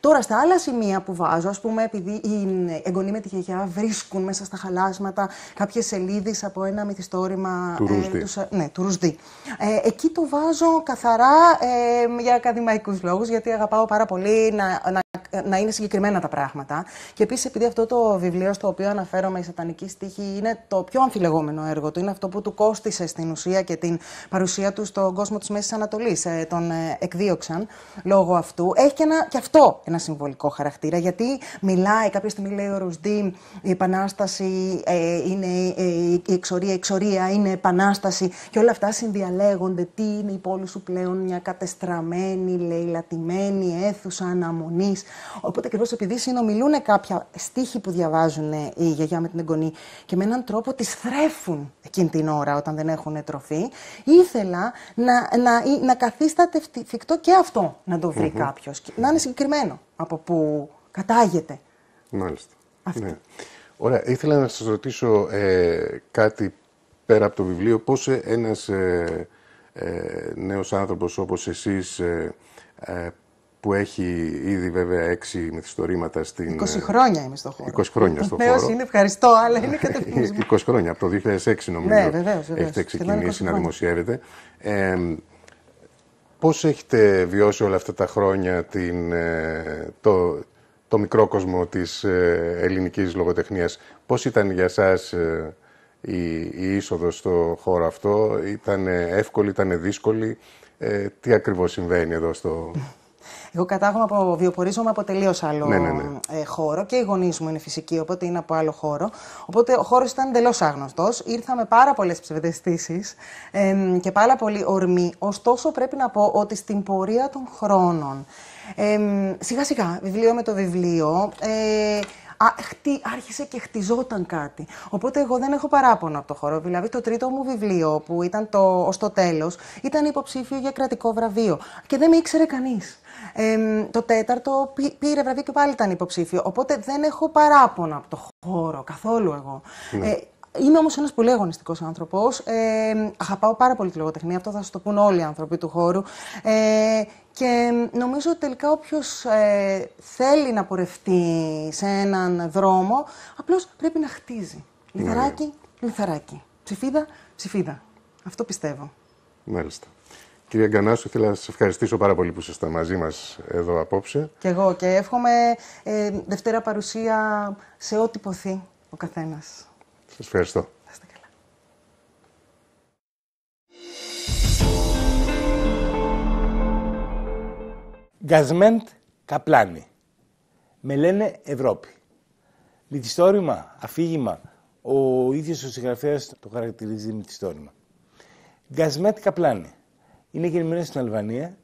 Τώρα, στα άλλα σημεία που βάζω, ας πούμε, επειδή οι εγγονοί με τη γιαγιά βρίσκουν μέσα στα χαλάσματα κάποιες σελίδες από ένα μυθιστόρημα του ε, ναι, του Ε, εκεί το βάζω καθαρά ε, για ακαδημαϊκούς λόγους, γιατί αγαπάω πάρα πολύ να, να, είναι συγκεκριμένα τα πράγματα. Και επίσης, επειδή αυτό το βιβλίο στο οποίο αναφέρομαι, η Σατανική Στίχη, είναι το πιο αμφιλεγόμενο έργο του. Είναι αυτό που του κόστησε στην ουσία και την παρουσία του στον κόσμο της Μέσης Ανατολής. Ε, τον ε, εκδίωξαν λόγω αυτού. Έχει και, ένα, και αυτό ένα συμβολικό χαρακτήρα, γιατί μιλάει, κάποια στιγμή λέει ο Ρουσντή, η Επανάσταση ε, είναι ε, η εξορία, η εξορία είναι Επανάσταση και όλα αυτά συνδιαλέγονται. Τι είναι η πόλη σου πλέον, μια λέει λατημένη αίθουσα αναμονής. Οπότε ακριβώς επειδή συνομιλούν κάποια στίχη που διαβάζουν ε, η γιαγιά με την εγγονή και με έναν τρόπο τη θρέφουν εκείνη την ώρα όταν δεν έχουν τροφή, ήθελα να, να, να καθίσταται φυκτό και αυτό να το βρει mm-hmm. κάποιο. Να είναι συγκεκριμένο από που κατάγεται. Μάλιστα. Ναι. Ωραία. Ήθελα να σας ρωτήσω ε, κάτι πέρα από το βιβλίο. Πώς ε, ένας ε, ε, νέος άνθρωπος όπως εσείς ε, ε, που έχει ήδη βέβαια έξι μυθιστορήματα στην... 20 χρόνια είμαι στο χώρο. 20 χρόνια στο χώρο. είναι, ευχαριστώ, αλλά είναι κατευθυντισμό. 20 χρόνια, από το 2006 νομίζω ναι, έχετε ξεκινήσει να δημοσιεύετε. Ε, Πώς έχετε βιώσει όλα αυτά τα χρόνια την, ε, το, το μικρό κόσμο της ε, ελληνικής λογοτεχνίας. Πώς ήταν για σας ε, η, η είσοδος στο χώρο αυτό, ήταν εύκολη, ήταν δύσκολη, τι ακριβώς συμβαίνει εδώ στο, εγώ κατάγομαι από βιοπορίζομαι από τελείως άλλο ναι, ναι, ναι. Ε, χώρο και οι γονείς μου είναι φυσικοί, οπότε είναι από άλλο χώρο. Οπότε ο χώρος ήταν εντελώς άγνωστος. Ήρθα με πάρα πολλές ψευδεστήσεις ε, και πάρα πολύ ορμή. Ωστόσο, πρέπει να πω ότι στην πορεία των χρόνων. Ε, σιγά σιγά, βιβλίο με το βιβλίο. Ε, α, χτί, άρχισε και χτιζόταν κάτι. Οπότε εγώ δεν έχω παράπονο από το χώρο. Δηλαδή το τρίτο μου βιβλίο που ήταν το ως το τέλος ήταν υποψήφιο για κρατικό βραβείο και δεν με ήξερε κανείς. το τέταρτο πήρε βραβείο και πάλι ήταν υποψήφιο. Οπότε δεν έχω παράπονα από το χώρο καθόλου εγώ. Ναι. Ε, Είμαι όμως ένας πολύ αγωνιστικός άνθρωπος. Ε, αγαπάω πάρα πολύ τη λογοτεχνία. Αυτό θα σας το πούν όλοι οι άνθρωποι του χώρου. Ε, και νομίζω ότι τελικά όποιος ε, θέλει να πορευτεί σε έναν δρόμο, απλώς πρέπει να χτίζει. Ναι. Λιθαράκι, λιθαράκι. Ψηφίδα, ψηφίδα. Αυτό πιστεύω. Μάλιστα. Κυρία Γκανάσου, ήθελα να σας ευχαριστήσω πάρα πολύ που ήσασταν μαζί μας εδώ απόψε. Κι εγώ και εύχομαι ε, Δευτέρα παρουσία σε ό,τι ποθεί ο καθένας. Σας ευχαριστώ. Γκασμέντ Καπλάνη. Με λένε Ευρώπη. Μυθιστόρημα, αφήγημα. Ο ίδιος ο συγγραφέας το χαρακτηρίζει μυθιστόρημα. Γκασμέντ Καπλάνη. Είναι γεννημένος στην Αλβανία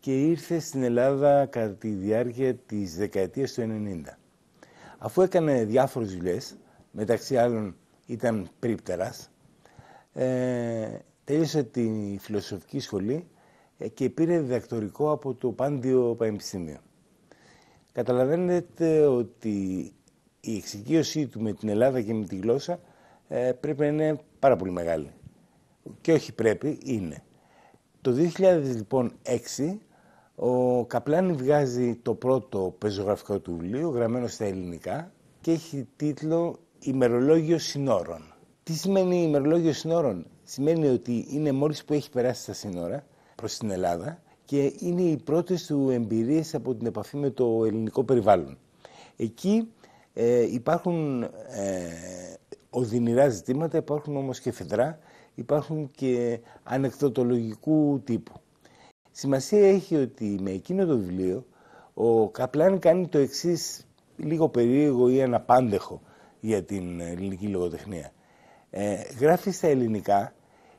και ήρθε στην Ελλάδα κατά τη διάρκεια της δεκαετίας του 90. Αφού έκανε διάφορες δουλειές, μεταξύ άλλων ήταν πρίπτερας, ε, τέλειωσε τη φιλοσοφική σχολή ε, και πήρε διδακτορικό από το Πάντιο Πανεπιστήμιο. Καταλαβαίνετε ότι η εξοικείωσή του με την Ελλάδα και με τη γλώσσα ε, πρέπει να είναι πάρα πολύ μεγάλη. Και όχι πρέπει, είναι. Το 2006 λοιπόν ο Καπλάνη βγάζει το πρώτο πεζογραφικό του βιβλίο, γραμμένο στα ελληνικά και έχει τίτλο ημερολόγιο συνόρων. Τι σημαίνει ημερολόγιο συνόρων. Σημαίνει ότι είναι μόλις που έχει περάσει τα σύνορα προς την Ελλάδα και είναι οι πρώτε του εμπειρίες από την επαφή με το ελληνικό περιβάλλον. Εκεί ε, υπάρχουν ε, οδυνηρά ζητήματα, υπάρχουν όμως και φεδρά, υπάρχουν και ανεκδοτολογικού τύπου. Σημασία έχει ότι με εκείνο το βιβλίο ο Καπλάν κάνει το εξής λίγο περίεργο ή αναπάντεχο για την ελληνική λογοτεχνία. Ε, γράφει στα ελληνικά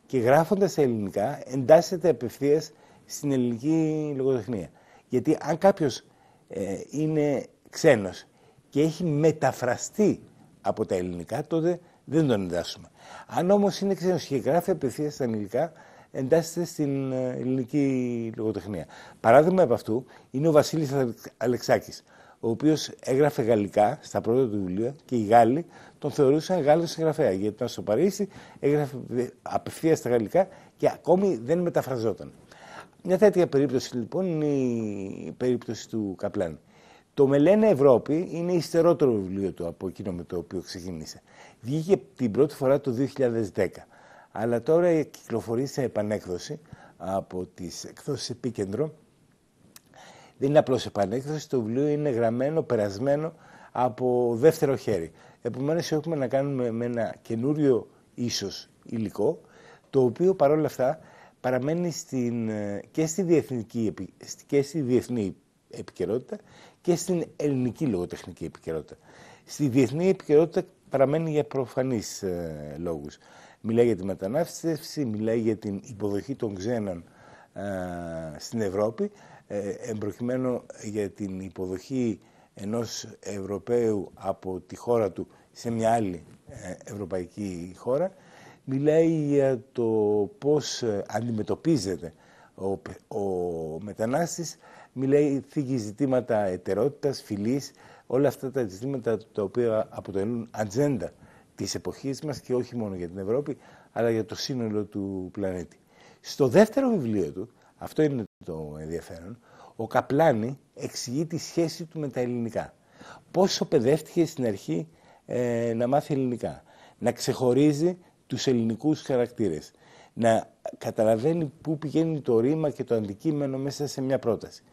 και γράφοντας στα ελληνικά εντάσσεται απευθείας στην ελληνική λογοτεχνία. Γιατί αν κάποιος ε, είναι ξένος και έχει μεταφραστεί από τα ελληνικά, τότε δεν τον εντάσσουμε. Αν όμως είναι ξένος και γράφει απευθείας στα ελληνικά, εντάσσεται στην ε, ελληνική λογοτεχνία. Παράδειγμα από αυτού είναι ο Βασίλης Αλεξάκης, ο οποίος έγραφε γαλλικά στα πρώτα του βιβλία και οι Γάλλοι τον θεωρούσαν Γάλλος συγγραφέα. Γιατί ήταν στο Παρίσι, έγραφε απευθείας στα γαλλικά και ακόμη δεν μεταφραζόταν. Μια τέτοια περίπτωση λοιπόν είναι η περίπτωση του Καπλάν. Το Μελένα Ευρώπη είναι υστερότερο βιβλίο του από εκείνο με το οποίο ξεκίνησε. Βγήκε την πρώτη φορά το 2010, αλλά τώρα κυκλοφορεί σε επανέκδοση από τις εκδόσεις επίκεντρο δεν είναι απλώς επανέκδοση. Το βιβλίο είναι γραμμένο, περασμένο από δεύτερο χέρι. Επομένως, έχουμε να κάνουμε με ένα καινούριο ίσως υλικό, το οποίο παρόλα αυτά παραμένει στην, ε, και, στη διεθνική, διεθνή επικαιρότητα και στην ελληνική λογοτεχνική επικαιρότητα. Στη διεθνή επικαιρότητα παραμένει για προφανείς ε, λόγους. Μιλάει για τη μετανάστευση, μιλάει για την υποδοχή των ξένων ε, στην Ευρώπη, ε, εμπροχημένο για την υποδοχή ενός Ευρωπαίου από τη χώρα του σε μια άλλη ε, ευρωπαϊκή χώρα. Μιλάει για το πώς ε, αντιμετωπίζεται ο, ο μετανάστης. Μιλάει θίγει ζητήματα ετερότητας, φιλής, όλα αυτά τα ζητήματα τα οποία αποτελούν ατζέντα της εποχής μας και όχι μόνο για την Ευρώπη, αλλά για το σύνολο του πλανήτη. Στο δεύτερο βιβλίο του, αυτό είναι το ενδιαφέρον. Ο Καπλάνη εξηγεί τη σχέση του με τα ελληνικά. Πόσο παιδεύτηκε στην αρχή ε, να μάθει ελληνικά. Να ξεχωρίζει τους ελληνικούς χαρακτήρες. Να καταλαβαίνει πού πηγαίνει το ρήμα και το αντικείμενο μέσα σε μια πρόταση.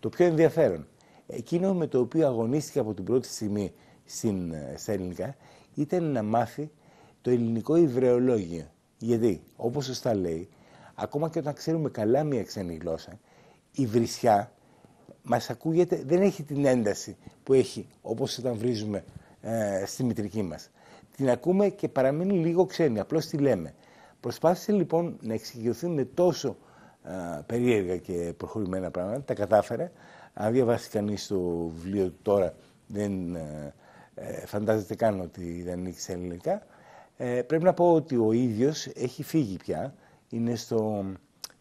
Το πιο ενδιαφέρον, εκείνο με το οποίο αγωνίστηκε από την πρώτη στιγμή ε, στα ελληνικά, ήταν να μάθει το ελληνικό υβρεολόγιο. Γιατί, όπως σωστά λέει, ακόμα και όταν ξέρουμε καλά μια ξένη γλώσσα, η βρισιά μας ακούγεται, δεν έχει την ένταση που έχει όπως όταν βρίζουμε ε, στη μητρική μας. Την ακούμε και παραμένει λίγο ξένη, απλώς τη λέμε. Προσπάθησε λοιπόν να εξηγηθεί με τόσο ε, περίεργα και προχωρημένα πράγματα, τα κατάφερε. Αν διαβάσει κανείς το βιβλίο του τώρα, δεν ε, φαντάζεται καν ότι δεν ανοίξει ελληνικά. πρέπει να πω ότι ο ίδιος έχει φύγει πια είναι στο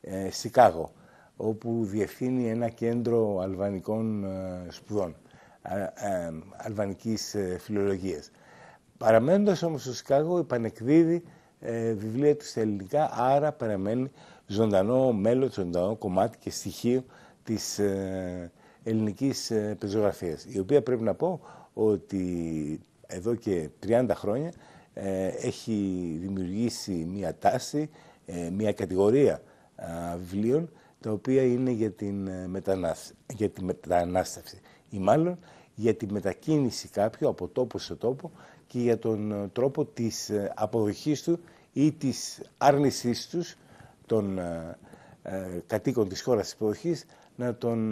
ε, Σικάγο, όπου διευθύνει ένα κέντρο αλβανικών ε, σπουδών, ε, αλβανικής ε, φιλολογίας. Παραμένοντας όμως στο Σικάγο, επανεκδίδει βιβλία του στα ελληνικά, άρα παραμένει ζωντανό μέλο, ζωντανό κομμάτι και στοιχείο της ελληνικής πεζογραφίας, η οποία πρέπει να πω ότι εδώ και 30 χρόνια έχει δημιουργήσει μία τάση ε, μια κατηγορία βιβλίων τα οποία είναι για, την ε, για τη μετανάστευση ή μάλλον για τη μετακίνηση κάποιου από τόπο σε τόπο και για τον ε, τρόπο της αποδοχής του ή της άρνησής τους των ε, κατοίκων της χώρας της να τον,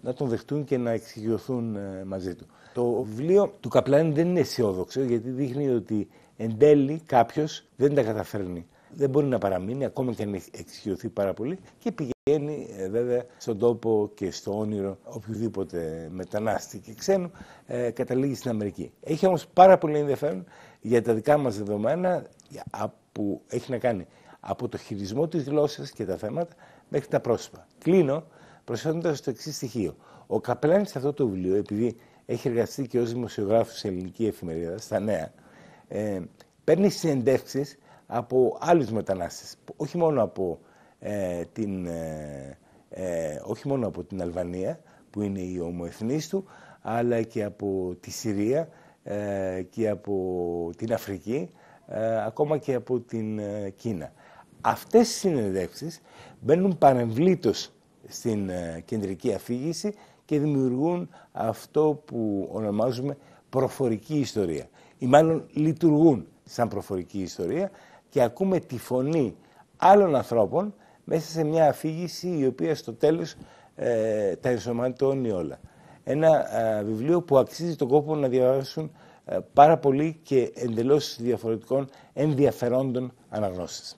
να τον δεχτούν και να εξοικειωθούν μαζί του. Το βιβλίο του Καπλάνη δεν είναι αισιόδοξο γιατί δείχνει ότι εν τέλει κάποιος δεν τα καταφέρνει. Δεν μπορεί να παραμείνει, ακόμα και αν εξοικειωθεί πάρα πολύ, και πηγαίνει ε, βέβαια στον τόπο και στο όνειρο οποιοδήποτε μετανάστη και ξένου, ε, καταλήγει στην Αμερική. Έχει όμως πάρα πολύ ενδιαφέρον για τα δικά μας δεδομένα που έχει να κάνει από το χειρισμό της γλώσσας και τα θέματα μέχρι τα πρόσωπα. Κλείνω προσφέροντας το εξής στοιχείο. Ο Καπλάνη σε αυτό το βιβλίο, επειδή έχει εργαστεί και ως δημοσιογράφος σε ελληνική εφημερίδα, στα νέα, ε, παίρνεις συνεντεύξεις από άλλους μετανάστες. Όχι μόνο από ε, την. Ε, ε, όχι μόνο από την Αλβανία, που είναι η ομοεθνής του, αλλά και από τη Συρία και από την Αφρική, ακόμα και από την Κίνα. Αυτές οι συνεδεύξεις μπαίνουν παρεμβλήτως στην κεντρική αφήγηση και δημιουργούν αυτό που ονομάζουμε προφορική ιστορία ή μάλλον λειτουργούν σαν προφορική ιστορία και ακούμε τη φωνή άλλων ανθρώπων μέσα σε μια αφήγηση η οποία στο τέλος ε, τα ενσωματώνει όλα. Ένα ε, βιβλίο που αξίζει τον κόπο να διαβάσουν ε, πάρα πολύ και εντελώς διαφορετικών ενδιαφερόντων αναγνώσεις.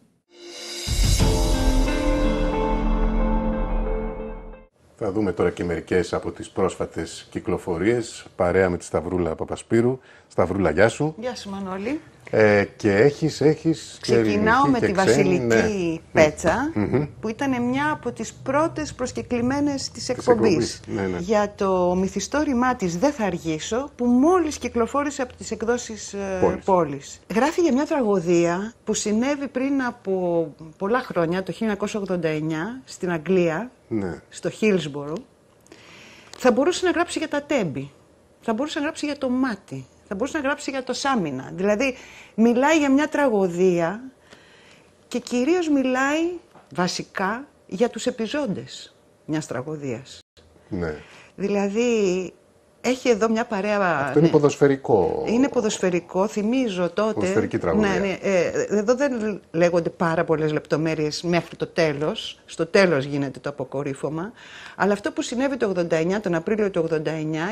Θα δούμε τώρα και μερικές από τις πρόσφατες κυκλοφορίες, παρέα με τη Σταυρούλα Παπασπύρου. Σταυρούλα, γεια σου. Γεια σου Μανώλη. Ε, και έχεις, έχεις Ξεκινάω με τη Βασιλική ναι. πετσα ναι. που ήταν μια από τις πρώτες προσκεκλημένες της εκπομπής. Ναι, για το μυθιστόρημά της «Δεν θα αργήσω», που μόλις κυκλοφόρησε από τις εκδόσεις ε, πόλης. Γράφει για μια τραγωδία που συνέβη πριν από πολλά χρόνια, το 1989, στην Αγγλία, στο Χίλσμπορο. Θα μπορούσε να γράψει για τα τέμπη, θα μπορούσε να γράψει για το μάτι, θα μπορούσε να γράψει για το Σάμινα. Δηλαδή, μιλάει για μια τραγωδία και κυρίως μιλάει βασικά για τους επιζώντες μιας τραγωδίας. Ναι. Δηλαδή, έχει εδώ μια παρέα. Αυτό είναι ναι. ποδοσφαιρικό. Είναι ποδοσφαιρικό. Θυμίζω τότε. Ποδοσφαιρική τραγωδία. Ναι, ναι. Ε, εδώ δεν λέγονται πάρα πολλές λεπτομέρειες μέχρι το τέλος. Στο τέλος γίνεται το αποκορύφωμα. Αλλά αυτό που συνέβη το 89, τον Απρίλιο του 89,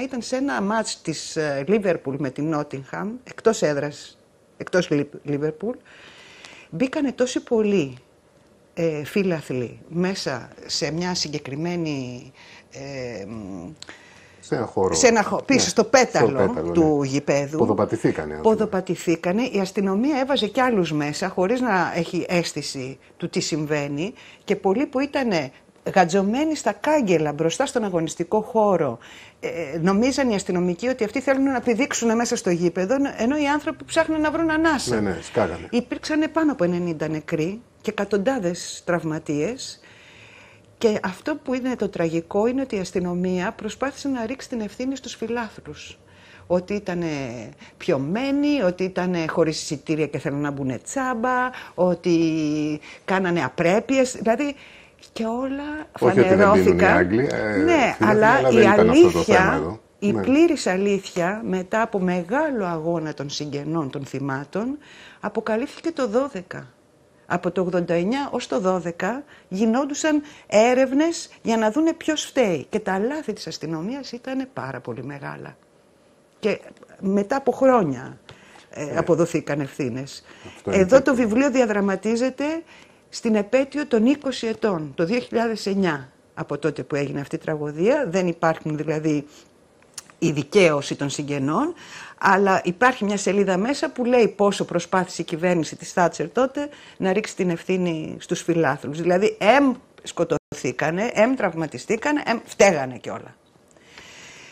ήταν σε ένα μάτ της ε, Λίβερπουλ με την Νότιγχαμ, εκτός έδρας, εκτός Λίβερπουλ. Μπήκανε τόσοι πολλοί ε, φίλαθλοι μέσα σε μια συγκεκριμένη. Ε, σε ένα χώρο. Σε ένα χώρο. Ναι. Πίσω στο πέταλο, του ναι. γηπέδου. Ποδοπατηθήκανε. Ποδοπατηθήκανε. Η αστυνομία έβαζε κι άλλους μέσα, χωρίς να έχει αίσθηση του τι συμβαίνει. Και πολλοί που ήταν γατζωμένοι στα κάγκελα μπροστά στον αγωνιστικό χώρο. Ε, νομίζαν οι αστυνομικοί ότι αυτοί θέλουν να πηδήξουν μέσα στο γήπεδο, ενώ οι άνθρωποι ψάχνουν να βρουν ανάσα. Ναι, ναι, σκάγανε. Υπήρξαν πάνω από 90 νεκροί και εκατοντάδες τραυματίες. Και αυτό που είναι το τραγικό είναι ότι η αστυνομία προσπάθησε να ρίξει την ευθύνη στους φιλάθρους. Ότι ήταν πιωμένοι, ότι ήταν χωρίς εισιτήρια και θέλουν να μπουν τσάμπα, ότι κάνανε απρέπειες. Δηλαδή και όλα Όχι Ότι δεν ε, ναι, αλλά, η αλήθεια, η ναι. πλήρης αλήθεια μετά από μεγάλο αγώνα των συγγενών των θυμάτων αποκαλύφθηκε το 12 από το 89 ως το 12 γινόντουσαν έρευνες για να δούνε ποιος φταίει. Και τα λάθη της αστυνομίας ήταν πάρα πολύ μεγάλα. Και μετά από χρόνια ε, ναι. αποδοθήκαν ευθύνες. Εδώ το βιβλίο διαδραματίζεται στην επέτειο των 20 ετών, το 2009 από τότε που έγινε αυτή η τραγωδία. Δεν υπάρχουν δηλαδή η δικαίωση των συγγενών, αλλά υπάρχει μια σελίδα μέσα που λέει πόσο προσπάθησε η κυβέρνηση της Θάτσερ τότε να ρίξει την ευθύνη στους φιλάθλους. Δηλαδή, εμ σκοτωθήκανε, εμ τραυματιστήκανε, εμ φταίγανε όλα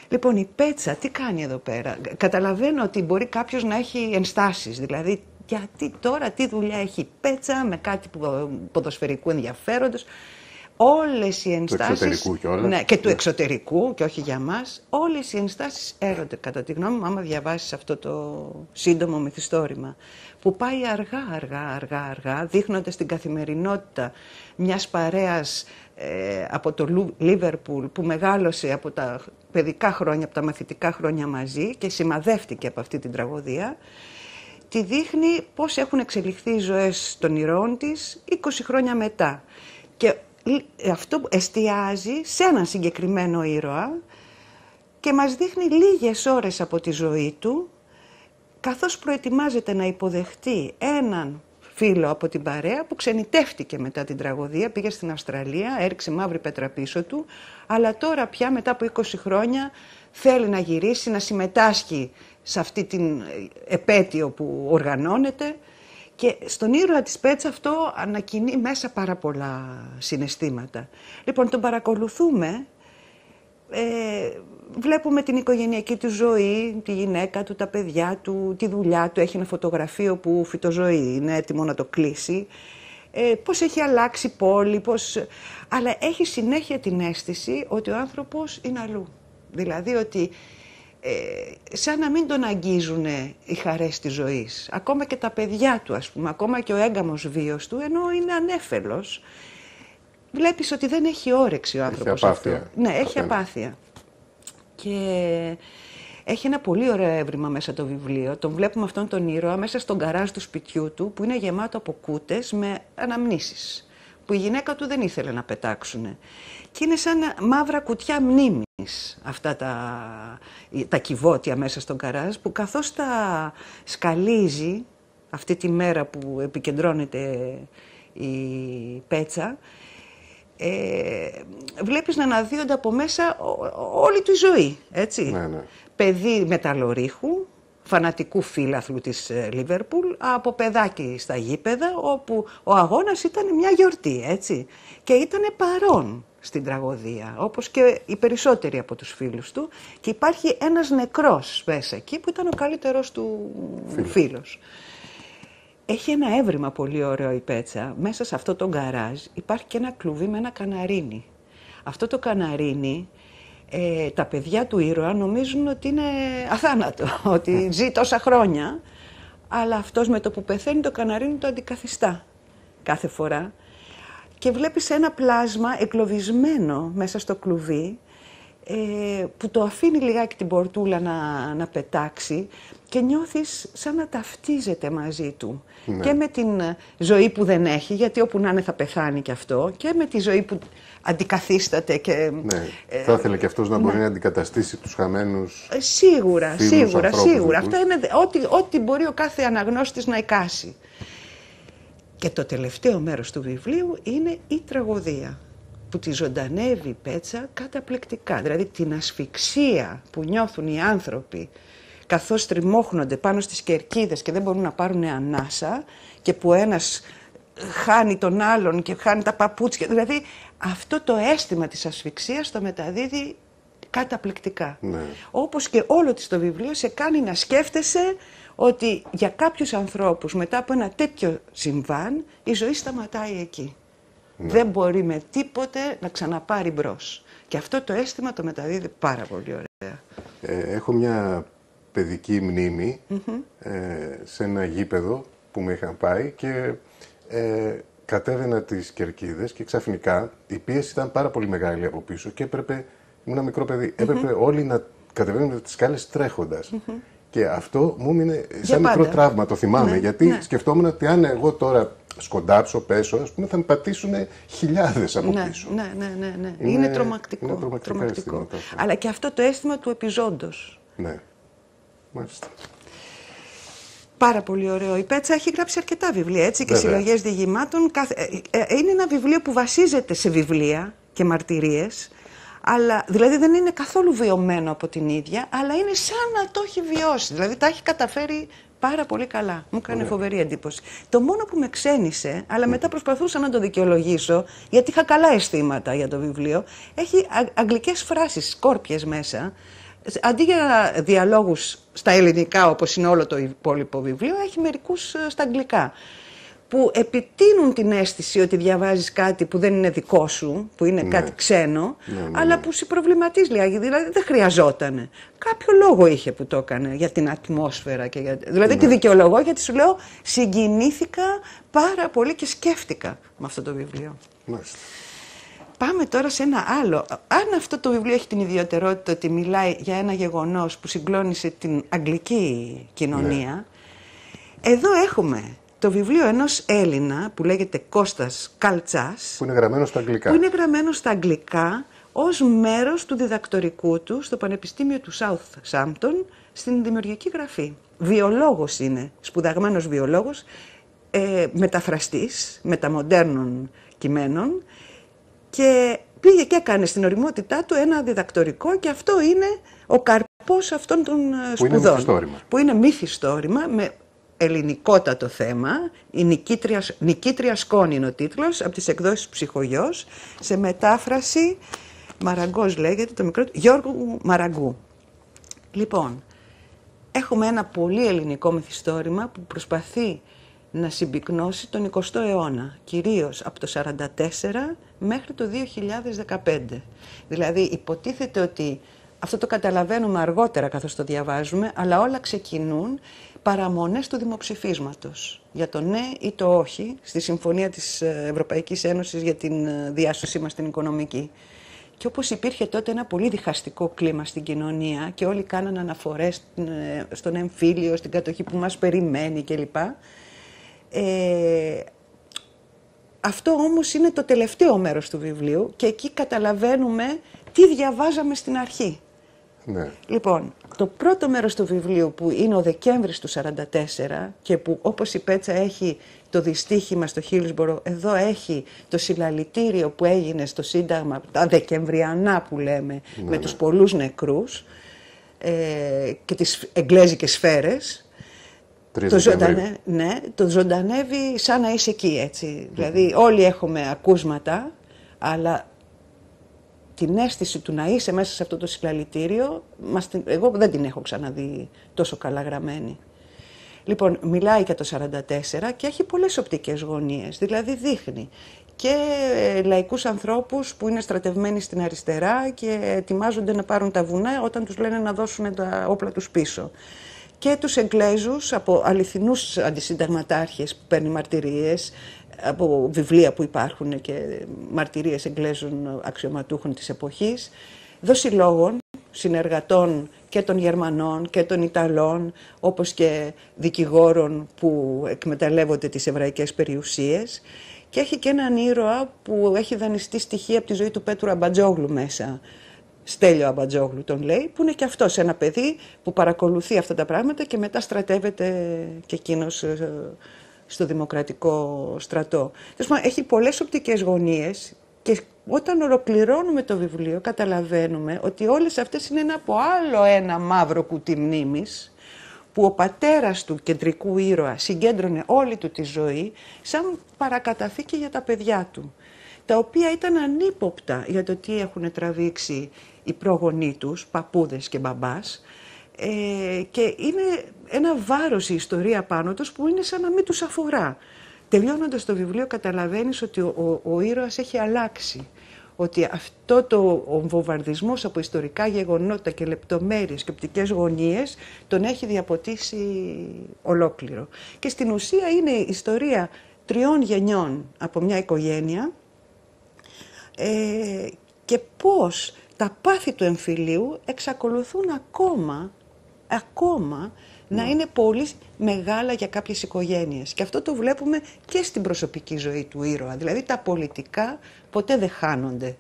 Λοιπόν, η Πέτσα τι κάνει εδώ πέρα. Καταλαβαίνω ότι μπορεί κάποιος να έχει ενστάσεις, δηλαδή γιατί τώρα τι δουλειά έχει η Πέτσα με κάτι ποδοσφαιρικού ενδιαφέροντος όλες οι ενστάσεις... Του εξωτερικού Ναι, και του ναι. εξωτερικού και όχι για μας. Όλες οι ενστάσεις έρωται κατά τη γνώμη μου, άμα διαβάσεις αυτό το σύντομο μυθιστόρημα, που πάει αργά, αργά, αργά, αργά, δείχνοντας την καθημερινότητα μιας παρέας ε, από το Λίβερπουλ που μεγάλωσε από τα παιδικά χρόνια, από τα μαθητικά χρόνια μαζί και σημαδεύτηκε από αυτή την τραγωδία, τη δείχνει πώς έχουν εξελιχθεί οι ζωές των Ηρών της 20 χρόνια μετά. Και αυτό εστιάζει σε έναν συγκεκριμένο ήρωα και μας δείχνει λίγες ώρες από τη ζωή του, καθώς προετοιμάζεται να υποδεχτεί έναν φίλο από την παρέα που ξενιτεύτηκε μετά την τραγωδία, πήγε στην Αυστραλία, έριξε μαύρη πέτρα πίσω του, αλλά τώρα πια μετά από 20 χρόνια θέλει να γυρίσει, να συμμετάσχει σε αυτή την ε, επέτειο που οργανώνεται και στον ήρωα της Πέτσα αυτό ανακοινεί μέσα πάρα πολλά συναισθήματα. Λοιπόν, τον παρακολουθούμε, ε, βλέπουμε την οικογενειακή του ζωή, τη γυναίκα του, τα παιδιά του, τη δουλειά του. Έχει ένα φωτογραφείο που φυτοζωή είναι έτοιμο να το κλείσει. Ε, πώς έχει αλλάξει πόλη, πώς... Αλλά έχει συνέχεια την αίσθηση ότι ο άνθρωπος είναι αλλού. Δηλαδή ότι ε, σαν να μην τον αγγίζουν οι χαρές της ζωής. Ακόμα και τα παιδιά του, ας πούμε, ακόμα και ο έγκαμος βίος του, ενώ είναι ανέφελος, βλέπεις ότι δεν έχει όρεξη ο άνθρωπος έχει αυτό. Ναι, έχει απάθεια. Και έχει ένα πολύ ωραίο έβριμα μέσα το βιβλίο. Τον βλέπουμε αυτόν τον ήρωα μέσα στον καράζ του σπιτιού του, που είναι γεμάτο από κούτες με αναμνήσεις που η γυναίκα του δεν ήθελε να πετάξουν. Και είναι σαν μαύρα κουτιά μνήμης αυτά τα, τα κυβότια μέσα στον καράζ που καθώς τα σκαλίζει αυτή τη μέρα που επικεντρώνεται η πέτσα, ε, βλέπεις να αναδύονται από μέσα όλη του ζωή, έτσι. Ναι, ναι. Παιδί μεταλλορύχου, φανατικού φίλαθλου της ε, Λίβερπουλ από παιδάκι στα γήπεδα όπου ο αγώνας ήταν μια γιορτή έτσι και ήταν παρόν στην τραγωδία όπως και οι περισσότεροι από τους φίλους του και υπάρχει ένας νεκρός μέσα εκεί που ήταν ο καλύτερος του φίλος. φίλος. Έχει ένα έβριμα πολύ ωραίο η Πέτσα. Μέσα σε αυτό το γκαράζ υπάρχει και ένα κλουβί με ένα καναρίνι. Αυτό το καναρίνι ε, τα παιδιά του ήρωα νομίζουν ότι είναι αθάνατο, ότι ζει τόσα χρόνια, αλλά αυτός με το που πεθαίνει το καναρίνι το αντικαθιστά κάθε φορά και βλέπεις ένα πλάσμα εκλοβισμένο μέσα στο κλουβί ε, που το αφήνει λιγάκι την πορτούλα να, να πετάξει και νιώθεις σαν να ταυτίζεται μαζί του. Ναι. Και με την ζωή που δεν έχει, γιατί όπου να είναι θα πεθάνει κι αυτό, και με τη ζωή που αντικαθίσταται και... Ναι. Ε, θα ήθελε κι αυτός να ναι. μπορεί να αντικαταστήσει τους χαμένους... Ε, σίγουρα, σίγουρα, σίγουρα. Αυτά είναι ό,τι, ό,τι μπορεί ο κάθε αναγνώστης να εικάσει. Και το τελευταίο μέρος του βιβλίου είναι η τραγωδία που τη ζωντανεύει η πέτσα καταπληκτικά. Δηλαδή την ασφυξία που νιώθουν οι άνθρωποι καθώς τριμώχνονται πάνω στις κερκίδες και δεν μπορούν να πάρουν ανάσα και που ένας χάνει τον άλλον και χάνει τα παπούτσια. Δηλαδή αυτό το αίσθημα της ασφυξίας το μεταδίδει καταπληκτικά. Ναι. Όπως και όλο της το βιβλίο σε κάνει να σκέφτεσαι ότι για κάποιους ανθρώπους μετά από ένα τέτοιο συμβάν η ζωή σταματάει εκεί. Ναι. Δεν μπορεί με τίποτε να ξαναπάρει μπρος. Και αυτό το αίσθημα το μεταδίδει πάρα πολύ ωραία. Ε, έχω μια παιδική μνήμη ε, σε ένα γήπεδο που με είχαν πάει και ε, κατέβαινα τις κερκίδες και ξαφνικά η πίεση ήταν πάρα πολύ μεγάλη από πίσω και έπρεπε, ήμουν ένα μικρό παιδί, έπρεπε όλοι να κατεβαίνουν τις σκάλες τρέχοντας. Και αυτό μου έμεινε σαν μικρό τραύμα, το θυμάμαι. Ναι, γιατί ναι. σκεφτόμουν ότι αν εγώ τώρα σκοντάψω, πέσω, ας πούμε, θα με πατήσουν χιλιάδες από ναι, πίσω. Ναι, ναι, ναι. ναι. Είναι, τρομακτικό. Είναι τρομακτικό. Αλλά και αυτό το αίσθημα του επιζώντος. Ναι. Μάλιστα. Πάρα πολύ ωραίο. Η Πέτσα έχει γράψει αρκετά βιβλία έτσι, και συλλογές διηγημάτων. Ε, ε, ε, είναι ένα βιβλίο που βασίζεται σε βιβλία και μαρτυρίες αλλά, δηλαδή δεν είναι καθόλου βιωμένο από την ίδια, αλλά είναι σαν να το έχει βιώσει. Δηλαδή τα έχει καταφέρει πάρα πολύ καλά. Μου έκανε φοβερή εντύπωση. Το μόνο που με ξένησε, αλλά μετά προσπαθούσα να το δικαιολογήσω, γιατί είχα καλά αισθήματα για το βιβλίο, έχει αγγλικές φράσεις, σκόρπιες μέσα. Αντί για διαλόγους στα ελληνικά, όπως είναι όλο το υπόλοιπο βιβλίο, έχει μερικούς ε, στα αγγλικά που επιτείνουν την αίσθηση ότι διαβάζεις κάτι που δεν είναι δικό σου, που είναι ναι. κάτι ξένο, ναι, ναι, αλλά που σε προβληματίζει Δηλαδή δεν χρειαζόταν. Κάποιο λόγο είχε που το έκανε για την ατμόσφαιρα. Και για... Δηλαδή τη δικαιολογώ γιατί σου λέω συγκινήθηκα πάρα πολύ και σκέφτηκα με αυτό το βιβλίο. Μάλιστα. Πάμε τώρα σε ένα άλλο. Αν αυτό το βιβλίο έχει την ιδιαιτερότητα ότι μιλάει για ένα γεγονός που συγκλώνησε την αγγλική κοινωνία, εδώ έχουμε το βιβλίο ενός Έλληνα που λέγεται Κώστας καλτσάς, που είναι γραμμένο στα αγγλικά, που είναι γραμμένο στα αγγλικά ως μέρος του διδακτορικού του στο Πανεπιστήμιο του Σάμπτον στην δημιουργική γραφή. Βιολόγος είναι, σπουδαγμένος βιολόγος, ε, μεταφραστής μεταμοντέρνων κειμένων και πήγε και έκανε στην οριμότητά του ένα διδακτορικό και αυτό είναι ο καρπός αυτών των που ε, σπουδών. Που είναι μύθιστόρημα με ελληνικότατο θέμα. Η Νικήτρια, Νικήτρια Σκόνη είναι ο τίτλος, από τις εκδόσεις Ψυχογιός, σε μετάφραση Μαραγκός λέγεται, το μικρό Γιώργου Μαραγκού. Λοιπόν, έχουμε ένα πολύ ελληνικό μυθιστόρημα που προσπαθεί να συμπυκνώσει τον 20ο αιώνα, κυρίως από το 44 μέχρι το 2015. Δηλαδή υποτίθεται ότι αυτό το καταλαβαίνουμε αργότερα καθώς το διαβάζουμε, αλλά όλα ξεκινούν παραμονές του δημοψηφίσματος για το ναι ή το όχι στη Συμφωνία της ε, Ευρωπαϊκής Ένωσης για την ε, διάσωσή μας την οικονομική. Και όπως υπήρχε τότε ένα πολύ διχαστικό κλίμα στην κοινωνία και όλοι κάναν αναφορές ε, στον εμφύλιο, στην κατοχή που μας περιμένει κλπ. αυτό όμως είναι το τελευταίο μέρος του βιβλίου και εκεί καταλαβαίνουμε τι διαβάζαμε στην αρχή. Ναι. Λοιπόν, το πρώτο μέρος του βιβλίου που είναι ο Δεκέμβρης του 44 και που όπως η Πέτσα έχει το δυστύχημα στο Χίλσμπορο, εδώ έχει το συλλαλητήριο που έγινε στο Σύνταγμα, τα Δεκεμβριανά που λέμε, ναι, με ναι. τους πολλούς νεκρούς ε, και τις εγκλέζικες σφαίρες, το, ζωντανε, ναι, το ζωντανεύει σαν να είσαι εκεί έτσι. Δηλαδή όλοι έχουμε ακούσματα, αλλά την αίσθηση του να είσαι μέσα σε αυτό το συλλαλητήριο, εγώ δεν την έχω ξαναδεί τόσο καλά γραμμένη. Λοιπόν, μιλάει για το 44 και έχει πολλές οπτικές γωνίες, δηλαδή δείχνει και ε, λαϊκούς ανθρώπους που είναι στρατευμένοι στην αριστερά και ετοιμάζονται να πάρουν τα βουνά όταν τους λένε να δώσουν τα όπλα τους πίσω. Και τους Εγκλέζους από αληθινούς αντισυνταγματάρχες που παίρνει μαρτυρίες, από βιβλία που υπάρχουν και μαρτυρίες Εγγλέζων αξιωματούχων της εποχής, λόγων, συνεργατών και των Γερμανών και των Ιταλών, όπως και δικηγόρων που εκμεταλλεύονται τις εβραϊκές περιουσίες και έχει και έναν ήρωα που έχει δανειστεί στοιχεία από τη ζωή του Πέτρου Αμπατζόγλου μέσα. Στέλιο Αμπατζόγλου τον λέει, που είναι και αυτός ένα παιδί που παρακολουθεί αυτά τα πράγματα και μετά στρατεύεται και εκείνος ε, στο δημοκρατικό στρατό. Έχει πολλές οπτικές γωνίες και όταν ολοκληρώνουμε το βιβλίο καταλαβαίνουμε ότι όλες αυτές είναι ένα από άλλο ένα μαύρο κουτί μνήμης που ο πατέρας του κεντρικού ήρωα συγκέντρωνε όλη του τη ζωή σαν παρακαταθήκη για τα παιδιά του τα οποία ήταν ανύποπτα για το τι έχουν τραβήξει οι πρόγονοί τους, παππούδες και μπαμπάς, ε, και είναι ένα βάρος η ιστορία πάνω τους που είναι σαν να μην τους αφορά. Τελειώνοντας το βιβλίο καταλαβαίνεις ότι ο, ο, ήρωας έχει αλλάξει. Ότι αυτό το ο βομβαρδισμός από ιστορικά γεγονότα και λεπτομέρειες και οπτικές γωνίες τον έχει διαποτίσει ολόκληρο. Και στην ουσία είναι η ιστορία τριών γενιών από μια οικογένεια ε, και πώς τα πάθη του εμφυλίου εξακολουθούν ακόμα ακόμα να ναι. είναι πολύ μεγάλα για κάποιες οικογένειες. Και αυτό το βλέπουμε και στην προσωπική ζωή του ήρωα. Δηλαδή τα πολιτικά ποτέ δεν χάνονται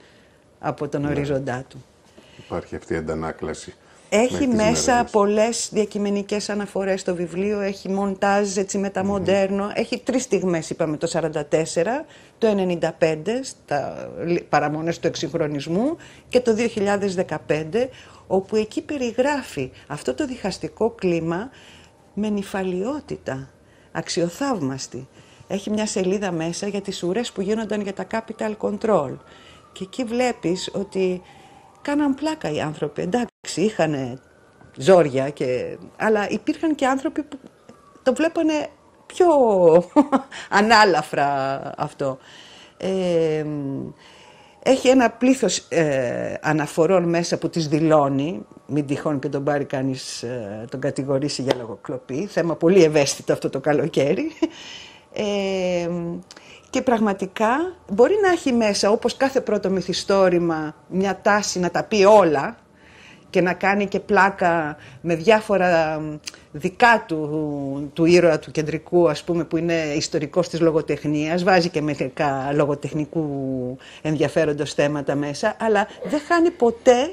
από τον ναι. ορίζοντά του. Υπάρχει αυτή η αντανάκλαση. Έχει μέσα μέρες. πολλές διακειμενικές αναφορές στο βιβλίο, έχει μοντάζ έτσι τα mm έχει τρεις στιγμές είπαμε το 44, το 95 στα παραμονές του εξυγχρονισμού και το 2015 όπου εκεί περιγράφει αυτό το διχαστικό κλίμα με νυφαλιότητα, αξιοθαύμαστη. Έχει μια σελίδα μέσα για τις ουρές που γίνονταν για τα capital control και εκεί βλέπεις ότι κάναν πλάκα οι άνθρωποι. Εντάξει, είχαν ζόρια, και... αλλά υπήρχαν και άνθρωποι που το βλέπανε πιο ανάλαφρα αυτό. Ε, έχει ένα πλήθος ε, αναφορών μέσα που τις δηλώνει, μην τυχόν και τον πάρει κανείς, ε, τον κατηγορήσει για λογοκλοπή, θέμα πολύ ευαίσθητο αυτό το καλοκαίρι. Ε, και πραγματικά μπορεί να έχει μέσα, όπως κάθε πρώτο μυθιστόρημα, μια τάση να τα πει όλα και να κάνει και πλάκα με διάφορα δικά του, του ήρωα του κεντρικού, ας πούμε, που είναι ιστορικός της λογοτεχνίας, βάζει και μερικά λογοτεχνικού ενδιαφέροντος θέματα μέσα, αλλά δεν χάνει ποτέ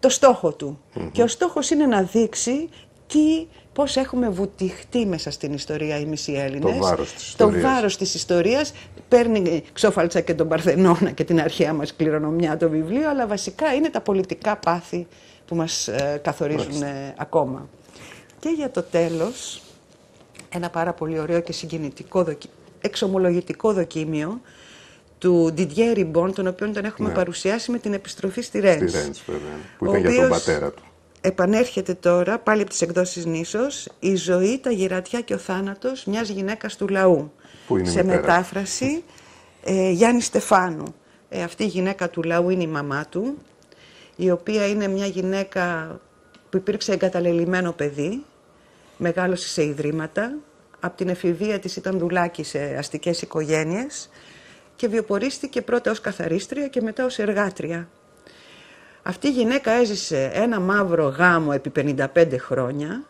το στόχο του. Και ο στόχος είναι να δείξει τι πώς έχουμε βουτυχτεί μέσα στην ιστορία οι μισοί Έλληνες. Το βάρος της ιστορίας. Το βάρος της ιστορίας. Παίρνει ξόφαλτσα και τον Παρθενώνα και την αρχαία μας κληρονομιά το βιβλίο, αλλά βασικά είναι τα πολιτικά πάθη που μας ε, καθορίζουν ε, ακόμα. Και για το τέλος, ένα πάρα πολύ ωραίο και συγκινητικό δοκι... εξομολογητικό δοκίμιο του Didier Ribbon, τον οποίο τον έχουμε ναι. παρουσιάσει με την επιστροφή στη Ρέντς. Στη Ρέντς, βέβαια, που ήταν για τον πατέρα του. Επανέρχεται τώρα, πάλι από τις εκδόσεις Νήσος, «Η ζωή, τα γυρατιά και ο θάνατος μιας γυναίκας του λαού». Που είναι Σε η μετάφραση ε, Γιάννη Στεφάνου. Ε, αυτή η γυναίκα του λαού είναι η μαμά του, η οποία είναι μια γυναίκα που υπήρξε εγκαταλελειμμένο παιδί, Μεγάλωσε σε ιδρύματα. Από την εφηβεία της ήταν δουλάκι σε αστικές οικογένειες και βιοπορίστηκε πρώτα ως καθαρίστρια και μετά ως εργάτρια. Αυτή η γυναίκα έζησε ένα μαύρο γάμο επί 55 χρόνια.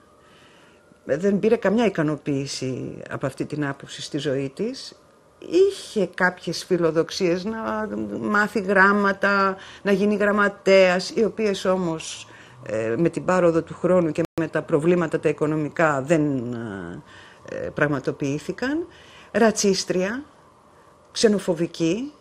Δεν πήρε καμιά ικανοποίηση από αυτή την άποψη στη ζωή της. Είχε κάποιες φιλοδοξίες να μάθει γράμματα, να γίνει γραμματέας, οι οποίες όμως ε, με την πάροδο του χρόνου και με τα προβλήματα τα οικονομικά δεν ε, ε, πραγματοποιήθηκαν. Ρατσίστρια, ξενοφοβική,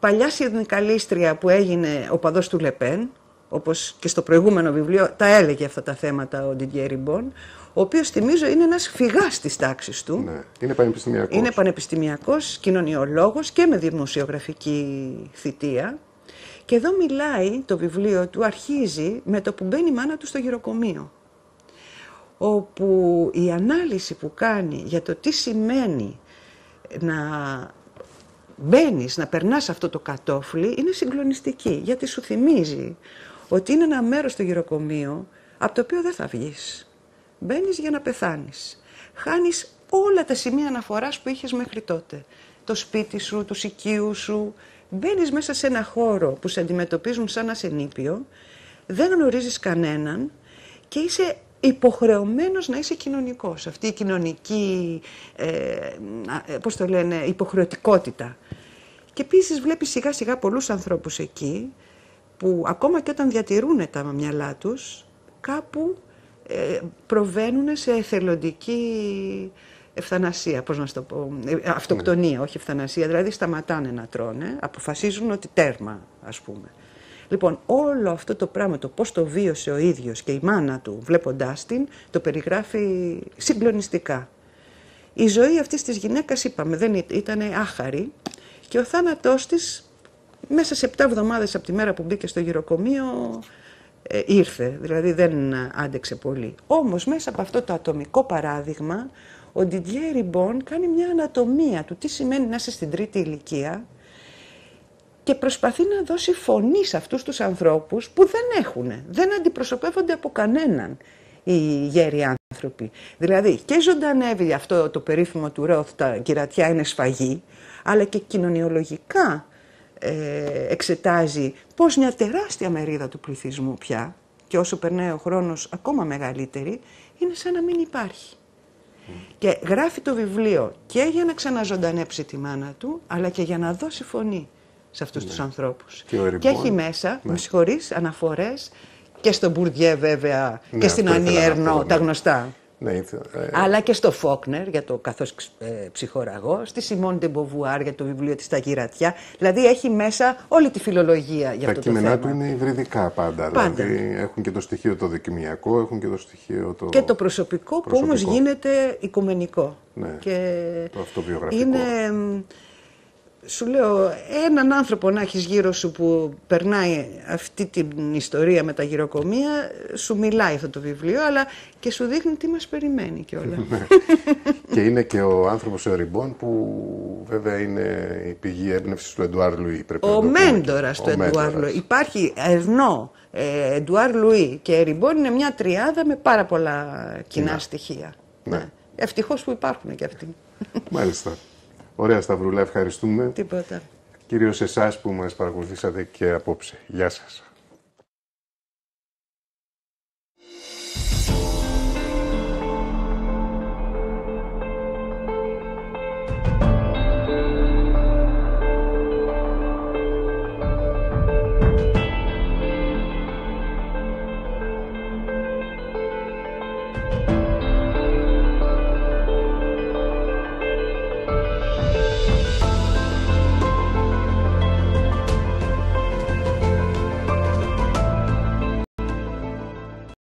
παλιά συνδικαλίστρια που έγινε ο παδός του Λεπέν, όπως και στο προηγούμενο βιβλίο, τα έλεγε αυτά τα θέματα ο Ντιντιέ Ριμπον, ο οποίος, θυμίζω, είναι ένας φυγάς της τάξης του. Ναι, είναι πανεπιστημιακός. Είναι πανεπιστημιακός, κοινωνιολόγος και με δημοσιογραφική θητεία. Και εδώ μιλάει το βιβλίο του, αρχίζει με το που μπαίνει η μάνα του στο γυροκομείο, όπου η ανάλυση που κάνει για το τι σημαίνει να μπαίνεις, να περνάς αυτό το κατόφλι, είναι συγκλονιστική, γιατί σου θυμίζει ότι είναι ένα μέρος στο γυροκομείο από το οποίο δεν θα βγεις. Μπαίνεις για να πεθάνεις. Χάνεις όλα τα σημεία αναφοράς που είχες μέχρι τότε. Το σπίτι σου, τους οικείους σου, Μπαίνεις μέσα σε ένα χώρο που σε αντιμετωπίζουν σαν ασενήπιο, δεν γνωρίζεις κανέναν και είσαι υποχρεωμένος να είσαι κοινωνικός. Αυτή η κοινωνική, ε, ε πώς το λένε, υποχρεωτικότητα. Και επίσης βλέπεις σιγά σιγά πολλούς ανθρώπους εκεί που ακόμα και όταν διατηρούν τα μυαλά τους, κάπου ε, προβαίνουν σε εθελοντική ευθανασία, πώς να το πω, ε, αυτοκτονία, ναι. όχι ευθανασία, δηλαδή σταματάνε να τρώνε, αποφασίζουν ότι τέρμα, ας πούμε. Λοιπόν, όλο αυτό το πράγμα, το πώς το βίωσε ο ίδιος και η μάνα του βλέποντάς την, το περιγράφει συγκλονιστικά. Η ζωή αυτής της γυναίκας, είπαμε, δεν ήταν άχαρη και ο θάνατός της μέσα σε 7 εβδομάδες από τη μέρα που μπήκε στο γυροκομείο ε, ήρθε, δηλαδή δεν άντεξε πολύ. Όμως μέσα από αυτό το ατομικό παράδειγμα, ο Didier Ribbon κάνει μια ανατομία του τι σημαίνει να είσαι στην τρίτη ηλικία και προσπαθεί να δώσει φωνή σε αυτούς τους ανθρώπους που δεν έχουν, δεν αντιπροσωπεύονται από κανέναν οι γέροι άνθρωποι. Δηλαδή και ζωντανεύει αυτό το περίφημο του Ρόθ, τα κυρατιά είναι σφαγή, αλλά και κοινωνιολογικά ε, εξετάζει πώς μια τεράστια μερίδα του πληθυσμού πια, και όσο περνάει ο χρόνος ακόμα μεγαλύτερη, είναι σαν να μην υπάρχει. Και γράφει το βιβλίο και για να ξαναζωντανέψει τη μάνα του, αλλά και για να δώσει φωνή σε αυτούς ναι. τους ανθρώπους. Και, έχει μέσα, ναι. με συγχωρείς, αναφορές και στον Μπουρδιέ βέβαια ναι, και στην Ανιέρνο, τα ναι. γνωστά. Ναι, ε, Αλλά και στο Φόκνερ για το Καθώς ε, ψυχοραγώ, στη Σιμών Ντεμποβουάρ για το βιβλίο της Τα Δηλαδή έχει μέσα όλη τη φιλολογία για αυτό το θέμα. Τα κείμενά του είναι υβριδικά πάντα. πάντα. Δηλαδή έχουν και το στοιχείο το δοκιμιακό, έχουν και το στοιχείο το. Και το προσωπικό, που όμως γίνεται οικουμενικό. Ναι, και το αυτοβιογραφικό. Είναι σου λέω, έναν άνθρωπο να έχεις γύρω σου που περνάει αυτή την ιστορία με τα γυροκομεία, σου μιλάει αυτό το βιβλίο, αλλά και σου δείχνει τι μας περιμένει και όλα. και είναι και ο άνθρωπος ο που βέβαια είναι η πηγή έμπνευσης του Εντουάρ Λουί. Πρέπει ο μέντορας του Εντουάρ Λουί. Υπάρχει ερνό ε, Εντουάρ Λουί και Εριμπόν είναι μια τριάδα με πάρα πολλά κοινά ναι. στοιχεία. Ναι. ναι. που υπάρχουν και αυτοί. Μάλιστα. Ωραία Σταυρούλα, ευχαριστούμε. Τίποτα. Κυρίως εσάς που μας παρακολουθήσατε και απόψε. Γεια σας.